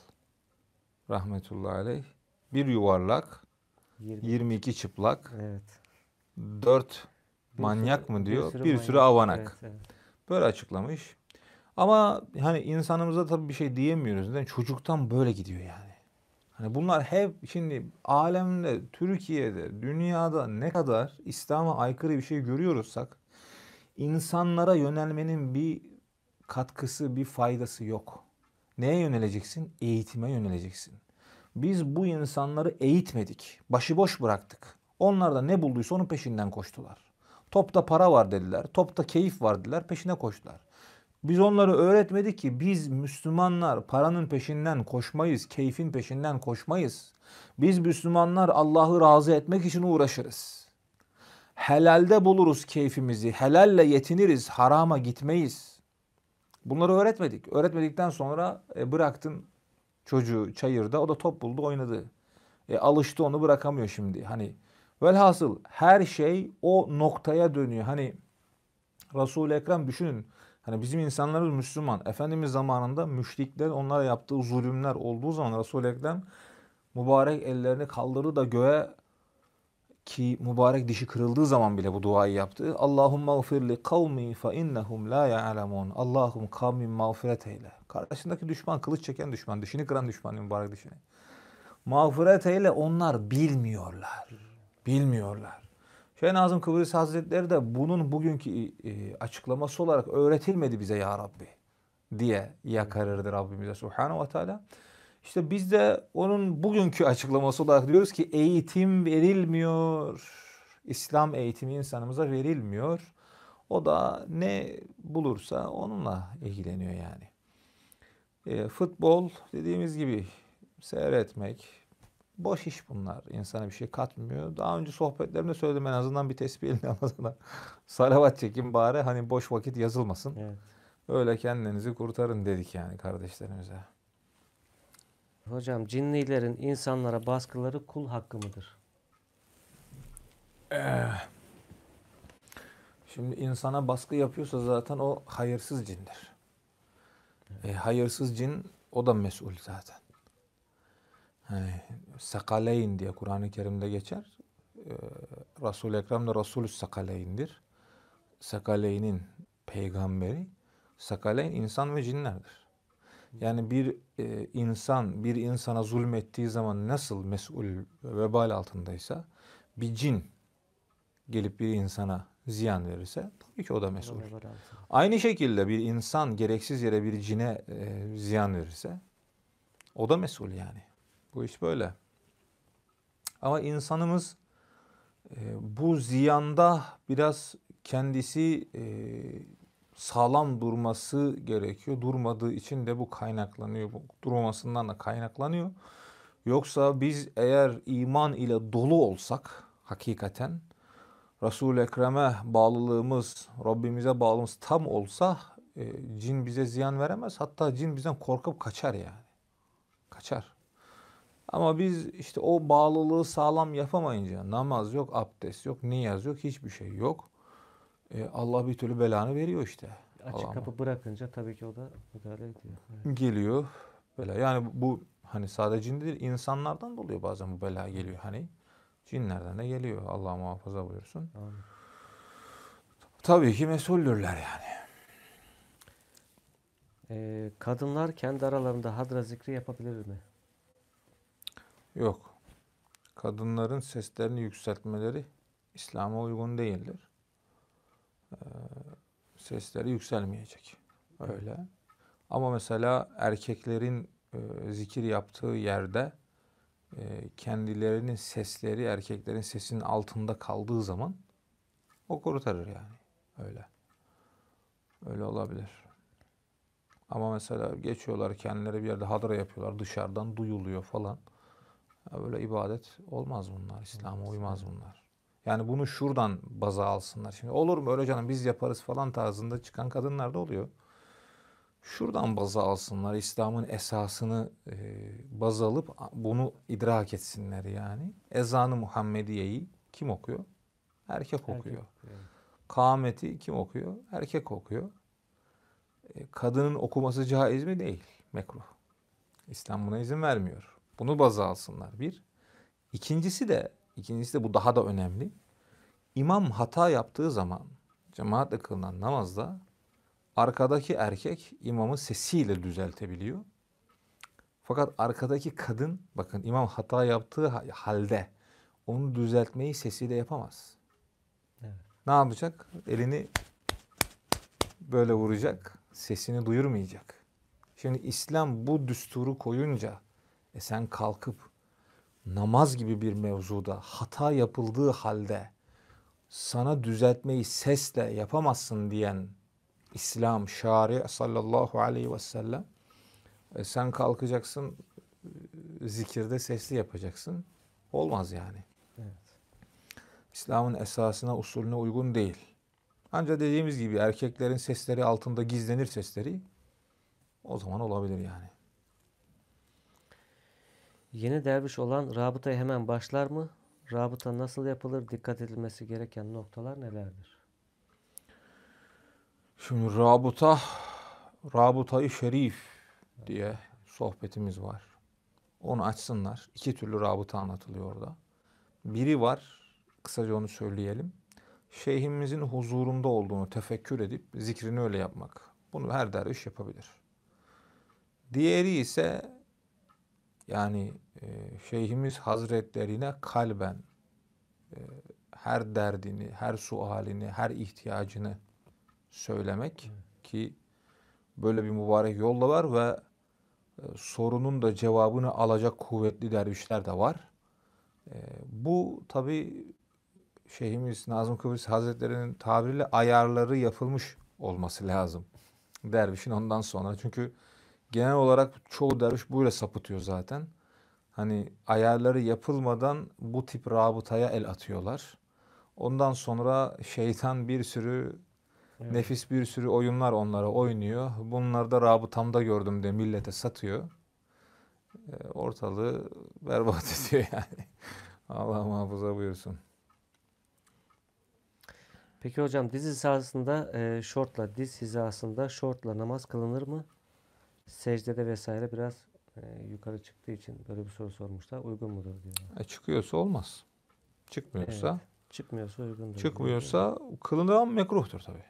rahmetullahi aleyh. Bir yuvarlak, 20. 22 çıplak, evet. 4 manyak mı diyor, bir sürü, bir sürü avanak. Evet, evet. Böyle açıklamış. Ama hani insanımıza tabii bir şey diyemiyoruz. Neden? Çocuktan böyle gidiyor yani. Hani bunlar hep şimdi alemde, Türkiye'de, dünyada ne kadar İslam'a aykırı bir şey görüyoruzsak insanlara yönelmenin bir katkısı, bir faydası yok. Neye yöneleceksin? Eğitime yöneleceksin. Biz bu insanları eğitmedik. Başıboş bıraktık. Onlar da ne bulduysa onun peşinden koştular. Topta para var dediler. Topta keyif var dediler. Peşine koştular. Biz onları öğretmedik ki biz Müslümanlar paranın peşinden koşmayız, keyfin peşinden koşmayız. Biz Müslümanlar Allah'ı razı etmek için uğraşırız. Helalde buluruz keyfimizi. Helalle yetiniriz. Harama gitmeyiz. Bunları öğretmedik. Öğretmedikten sonra e, bıraktın çocuğu çayırda. O da top buldu oynadı. E, alıştı onu bırakamıyor şimdi. Hani velhasıl her şey o noktaya dönüyor. Hani Resul-i Ekrem düşünün. Hani bizim insanlarımız Müslüman. Efendimiz zamanında müşrikler onlara yaptığı zulümler olduğu zaman Resul-i Ekrem mübarek ellerini kaldırdı da göğe ki mübarek dişi kırıldığı zaman bile bu duayı yaptı. Allahümme li kavmi fe innehum la ya'lemun. Allahum kavmin mağfiret eyle. Karşındaki düşman, kılıç çeken düşman, dişini kıran düşman mübarek dişini. Mağfiret eyle onlar bilmiyorlar. Bilmiyorlar. Şeyh Nazım Kıbrıs Hazretleri de bunun bugünkü e, açıklaması olarak öğretilmedi bize ya Rabbi diye yakarırdı Rabbimize Subhanahu ve Teala. İşte biz de onun bugünkü açıklaması olarak diyoruz ki eğitim verilmiyor. İslam eğitimi insanımıza verilmiyor. O da ne bulursa onunla ilgileniyor yani. E, futbol dediğimiz gibi seyretmek boş iş bunlar. İnsana bir şey katmıyor. Daha önce sohbetlerimde söyledim en azından bir tesbih namazına salavat çekin bari hani boş vakit yazılmasın. Evet. Öyle kendinizi kurtarın dedik yani kardeşlerimize. Hocam cinnilerin insanlara baskıları kul hakkı mıdır? Ee, şimdi insana baskı yapıyorsa zaten o hayırsız cindir. E, hayırsız cin o da mesul zaten. Yani, sakaleyn diye Kur'an-ı Kerim'de geçer. Ee, Resul-i Ekrem de Resulü Sakaleyn'dir. Sakaleynin peygamberi. Sakaleyn insan ve cinlerdir. Yani bir e, insan bir insana zulmettiği zaman nasıl mesul vebal altındaysa bir cin gelip bir insana ziyan verirse tabii ki o da mesul. Aynı şekilde bir insan gereksiz yere bir cine e, ziyan verirse o da mesul yani. Bu iş böyle. Ama insanımız e, bu ziyanda biraz kendisi e, sağlam durması gerekiyor. Durmadığı için de bu kaynaklanıyor. Bu durmamasından da kaynaklanıyor. Yoksa biz eğer iman ile dolu olsak hakikaten Resul-i Ekrem'e bağlılığımız, Rabbimize bağlılığımız tam olsa e, cin bize ziyan veremez. Hatta cin bizden korkup kaçar yani. Kaçar. Ama biz işte o bağlılığı sağlam yapamayınca namaz yok, abdest yok, niyaz yok, hiçbir şey yok. E, Allah bir türlü belanı veriyor işte. Açık Allah'ım. kapı bırakınca tabii ki o da müdahale ediyor. Evet. Geliyor. Bela. Yani bu hani sadece cin değil insanlardan dolayı bazen bu bela geliyor. Hani cinlerden de geliyor. Allah muhafaza buyursun. Amin. Tabii ki mesuldürler yani. Ee, kadınlar kendi aralarında hadra zikri yapabilir mi? Yok. Kadınların seslerini yükseltmeleri İslam'a uygun değildir. Ee, sesleri yükselmeyecek. Öyle. Ama mesela erkeklerin e, zikir yaptığı yerde e, kendilerinin sesleri erkeklerin sesinin altında kaldığı zaman o kurtarır yani. Öyle. Öyle olabilir. Ama mesela geçiyorlar kendileri bir yerde hadra yapıyorlar dışarıdan duyuluyor falan. Böyle ibadet olmaz bunlar. İslam'a uymaz bunlar. Yani bunu şuradan baza alsınlar. Şimdi olur mu öyle canım biz yaparız falan tarzında çıkan kadınlar da oluyor. Şuradan baza alsınlar. İslam'ın esasını e, baz alıp bunu idrak etsinler yani. Ezanı Muhammediye'yi kim okuyor? Erkek, okuyor. okuyor. Kâmeti kim okuyor? Erkek okuyor. E, kadının okuması caiz mi? Değil. Mekruh. İslam buna izin vermiyor. Bunu baza alsınlar bir. İkincisi de İkincisi de bu daha da önemli. İmam hata yaptığı zaman cemaatle kılınan namazda arkadaki erkek imamı sesiyle düzeltebiliyor. Fakat arkadaki kadın bakın imam hata yaptığı halde onu düzeltmeyi sesiyle yapamaz. Evet. Ne yapacak? Elini böyle vuracak, sesini duyurmayacak. Şimdi İslam bu düsturu koyunca e sen kalkıp namaz gibi bir mevzuda hata yapıldığı halde sana düzeltmeyi sesle yapamazsın diyen İslam şari sallallahu aleyhi ve sellem e, sen kalkacaksın e, zikirde sesli yapacaksın. Olmaz yani. İslam'ın esasına, usulüne uygun değil. Ancak dediğimiz gibi erkeklerin sesleri altında gizlenir sesleri o zaman olabilir yani. Yeni derviş olan rabıtaya hemen başlar mı? Rabıta nasıl yapılır? Dikkat edilmesi gereken noktalar nelerdir? Şimdi rabıta, rabıtayı şerif diye sohbetimiz var. Onu açsınlar. İki türlü rabıta anlatılıyor orada. Biri var, kısaca onu söyleyelim. Şeyhimizin huzurunda olduğunu tefekkür edip zikrini öyle yapmak. Bunu her derviş yapabilir. Diğeri ise yani e, Şeyhimiz Hazretlerine kalben e, her derdini, her sualini, her ihtiyacını söylemek ki böyle bir mübarek yolla var ve e, sorunun da cevabını alacak kuvvetli dervişler de var. bu tabi Şeyhimiz Nazım Kıbrıs Hazretleri'nin tabiriyle ayarları yapılmış olması lazım dervişin ondan sonra. Çünkü genel olarak çoğu derviş böyle sapıtıyor zaten. Hani ayarları yapılmadan bu tip rabıtaya el atıyorlar. Ondan sonra şeytan bir sürü evet. nefis bir sürü oyunlar onlara oynuyor. Bunları da rabıtamda gördüm diye millete satıyor. Ee, ortalığı berbat ediyor yani. Allah muhafaza buyursun. Peki hocam diz hizasında e, şortla diz hizasında şortla namaz kılınır mı? secdede vesaire biraz e, yukarı çıktığı için böyle bir soru sormuşlar. Uygun mudur diyorlar. E, çıkıyorsa olmaz. Çıkmıyorsa evet. çıkmıyorsa uygundur. Çıkmıyorsa kılınan mekruhtur tabii.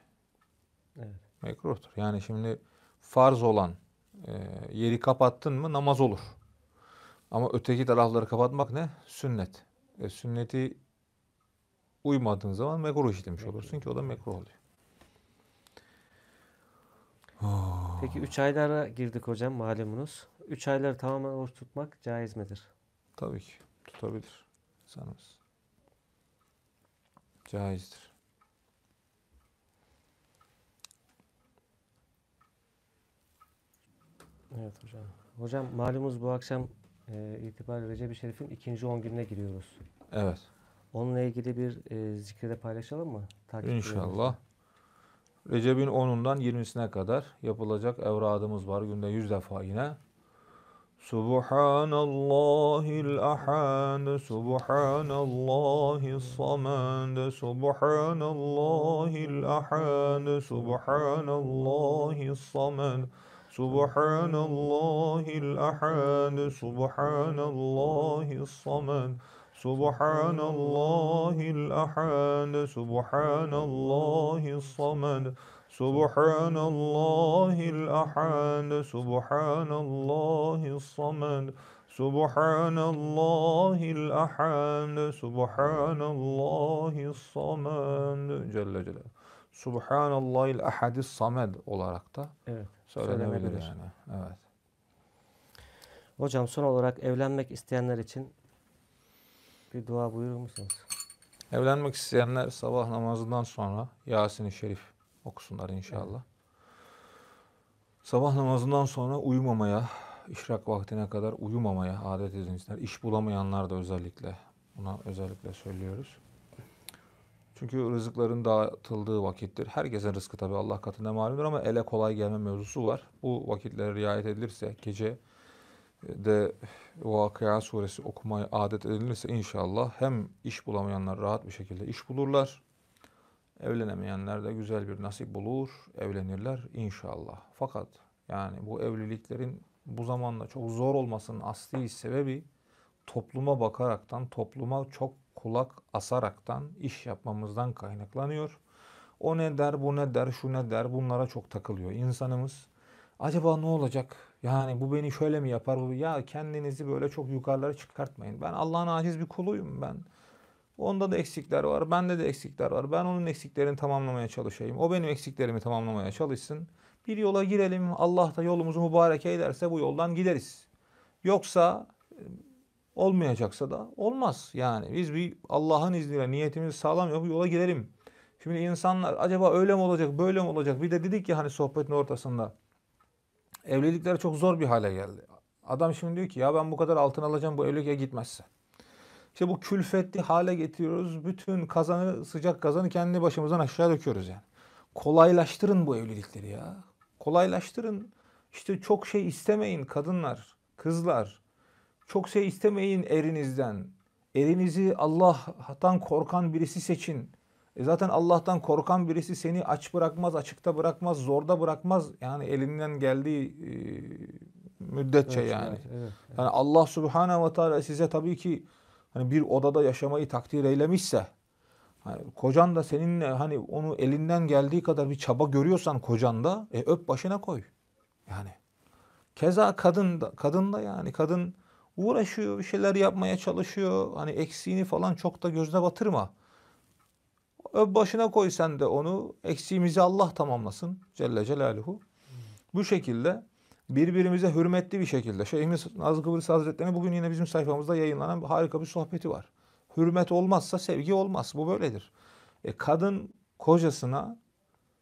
Evet. Mekruhtur. Yani şimdi farz olan e, yeri kapattın mı namaz olur. Ama öteki tarafları kapatmak ne? Sünnet. E, sünneti uymadığın zaman mekruh işlemiş olursun ki o da mekruh oluyor. Oh. Peki 3 aylara girdik hocam malumunuz. 3 ayları tamamen oruç tutmak caiz midir? Tabii ki tutabilir insanımız. Caizdir. Evet hocam. Hocam malumuz bu akşam e, itibariyle Recep-i Şerif'in ikinci 10 gününe giriyoruz. Evet. Onunla ilgili bir e, zikirde paylaşalım mı? Takip İnşallah. Recep'in 10'undan 20'sine kadar yapılacak evradımız var. Günde 100 defa yine. Subhanallahil ahad, Subhanallahil samad, subhanallahil ahad, Subhanallahil samad. Subhanallahil ahad, Subhanallahil samad. سبحان الله الأحد سبحان الله الصمد سبحان الله الأحد سبحان الله الصمد سبحان الله الأحد سبحان الله الصمد Celle Celaluhu Subhanallahil ahadi samed olarak da evet, söylenebilir yani. Evet. Hocam son olarak evlenmek isteyenler için bir dua buyurur musunuz? Evlenmek isteyenler sabah namazından sonra Yasin-i Şerif okusunlar inşallah. Evet. Sabah namazından sonra uyumamaya, işrak vaktine kadar uyumamaya adet edinsinler. İş bulamayanlar da özellikle buna özellikle söylüyoruz. Çünkü rızıkların dağıtıldığı vakittir. Herkesin rızkı tabi Allah katında malumdur ama ele kolay gelme mevzusu var. Bu vakitlere riayet edilirse gece de Vakıa suresi okumaya adet edilirse inşallah hem iş bulamayanlar rahat bir şekilde iş bulurlar. Evlenemeyenler de güzel bir nasip bulur, evlenirler inşallah. Fakat yani bu evliliklerin bu zamanda çok zor olmasının asli sebebi topluma bakaraktan, topluma çok kulak asaraktan iş yapmamızdan kaynaklanıyor. O ne der, bu ne der, şu ne der bunlara çok takılıyor insanımız. Acaba ne olacak? Yani bu beni şöyle mi yapar? ya kendinizi böyle çok yukarılara çıkartmayın. Ben Allah'ın aciz bir kuluyum ben. Onda da eksikler var. Bende de eksikler var. Ben onun eksiklerini tamamlamaya çalışayım. O benim eksiklerimi tamamlamaya çalışsın. Bir yola girelim. Allah da yolumuzu mübarek ederse bu yoldan gideriz. Yoksa e, olmayacaksa da olmaz. Yani biz bir Allah'ın izniyle niyetimizi sağlam yapıp yola girelim. Şimdi insanlar acaba öyle mi olacak, böyle mi olacak? Bir de dedik ya hani sohbetin ortasında evlilikleri çok zor bir hale geldi. Adam şimdi diyor ki ya ben bu kadar altın alacağım bu evliliğe gitmezse. İşte bu külfetli hale getiriyoruz. Bütün kazanı sıcak kazanı kendi başımızdan aşağı döküyoruz yani. Kolaylaştırın bu evlilikleri ya. Kolaylaştırın. İşte çok şey istemeyin kadınlar, kızlar. Çok şey istemeyin erinizden. Erinizi Allah'tan korkan birisi seçin. E zaten Allah'tan korkan birisi seni aç bırakmaz, açıkta bırakmaz, zorda bırakmaz. Yani elinden geldiği e, müddetçe evet, yani. Evet, evet, Yani Allah Subhanahu ve Teala size tabii ki hani bir odada yaşamayı takdir eylemişse hani kocan da seninle hani onu elinden geldiği kadar bir çaba görüyorsan kocan da e, öp başına koy. Yani keza kadın da kadın da yani kadın uğraşıyor, bir şeyler yapmaya çalışıyor. Hani eksiğini falan çok da gözüne batırma başına koy sen de onu. Eksiğimizi Allah tamamlasın Celle Celaluhu. Bu şekilde birbirimize hürmetli bir şekilde. Şeyhimiz Nazlı Kıbrıs Hazretlerine bugün yine bizim sayfamızda yayınlanan harika bir sohbeti var. Hürmet olmazsa sevgi olmaz. Bu böyledir. E, kadın kocasına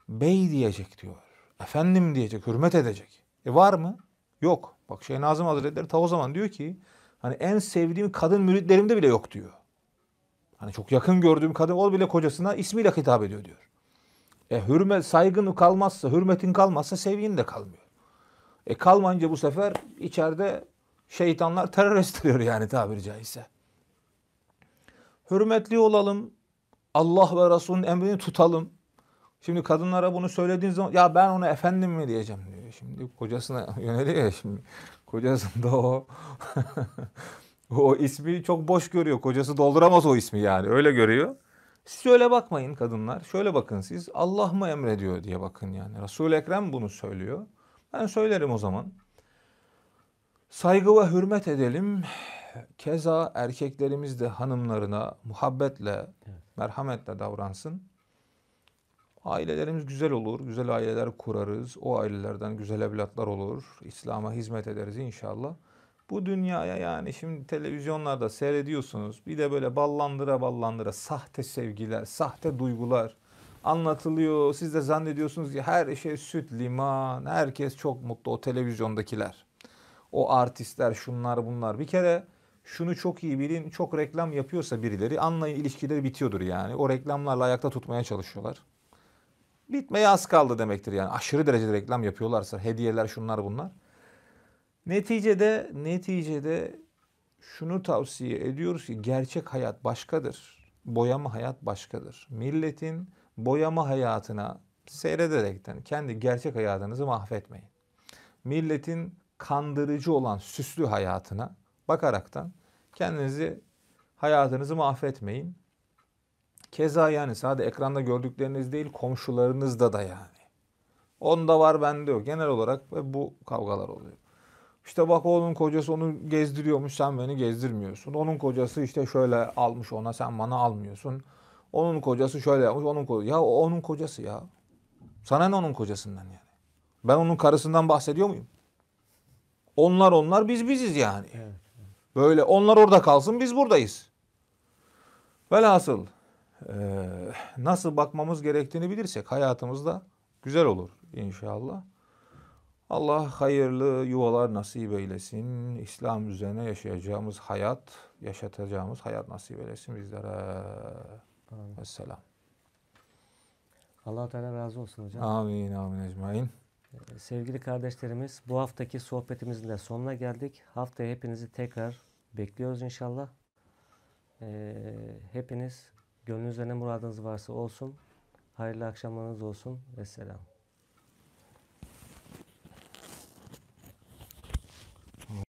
bey diyecek diyor. Efendim diyecek, hürmet edecek. E var mı? Yok. Bak Şeyh Nazım Hazretleri ta o zaman diyor ki hani en sevdiğim kadın müritlerimde bile yok diyor. Hani çok yakın gördüğüm kadın o bile kocasına ismiyle hitap ediyor diyor. E hürmet saygın kalmazsa, hürmetin kalmazsa sevgin de kalmıyor. E kalmayınca bu sefer içeride şeytanlar terörist diyor yani tabiri caizse. Hürmetli olalım. Allah ve Resul'ün emrini tutalım. Şimdi kadınlara bunu söylediğin zaman ya ben ona efendim mi diyeceğim diyor. Şimdi kocasına yöneliyor ya şimdi. Kocasında o O ismi çok boş görüyor. Kocası dolduramaz o ismi yani. Öyle görüyor. Siz öyle bakmayın kadınlar. Şöyle bakın siz. Allah mı emrediyor diye bakın yani. Resul-i Ekrem bunu söylüyor. Ben söylerim o zaman. Saygı ve hürmet edelim. Keza erkeklerimiz de hanımlarına muhabbetle, merhametle davransın. Ailelerimiz güzel olur, güzel aileler kurarız. O ailelerden güzel evlatlar olur. İslam'a hizmet ederiz inşallah. Bu dünyaya yani şimdi televizyonlarda seyrediyorsunuz. Bir de böyle ballandıra ballandıra sahte sevgiler, sahte duygular anlatılıyor. Siz de zannediyorsunuz ki her şey süt, liman, herkes çok mutlu o televizyondakiler. O artistler, şunlar bunlar. Bir kere şunu çok iyi bilin, çok reklam yapıyorsa birileri anlayın ilişkileri bitiyordur yani. O reklamlarla ayakta tutmaya çalışıyorlar. Bitmeye az kaldı demektir yani. Aşırı derecede reklam yapıyorlarsa hediyeler şunlar bunlar. Neticede neticede şunu tavsiye ediyoruz ki gerçek hayat başkadır. Boyama hayat başkadır. Milletin boyama hayatına seyrederekten kendi gerçek hayatınızı mahvetmeyin. Milletin kandırıcı olan süslü hayatına bakaraktan kendinizi hayatınızı mahvetmeyin. Keza yani sadece ekranda gördükleriniz değil komşularınızda da da yani. Onda var bende yok. Genel olarak bu kavgalar oluyor. İşte bak onun kocası onu gezdiriyormuş sen beni gezdirmiyorsun. Onun kocası işte şöyle almış ona sen bana almıyorsun. Onun kocası şöyle yapmış onun kocası. Ya o onun kocası ya. Sana ne onun kocasından yani? Ben onun karısından bahsediyor muyum? Onlar onlar biz biziz yani. Böyle onlar orada kalsın biz buradayız. Velhasıl e, nasıl bakmamız gerektiğini bilirsek hayatımızda güzel olur inşallah. Allah hayırlı yuvalar nasip eylesin. İslam üzerine yaşayacağımız hayat, yaşatacağımız hayat nasip eylesin bizlere. Vesselam. Allah Teala razı olsun hocam. Amin amin ecmaîn. Ee, sevgili kardeşlerimiz bu haftaki sohbetimizin de sonuna geldik. Haftaya hepinizi tekrar bekliyoruz inşallah. Ee, hepiniz gönlünüzde ne muradınız varsa olsun. Hayırlı akşamlarınız olsun. Vesselam.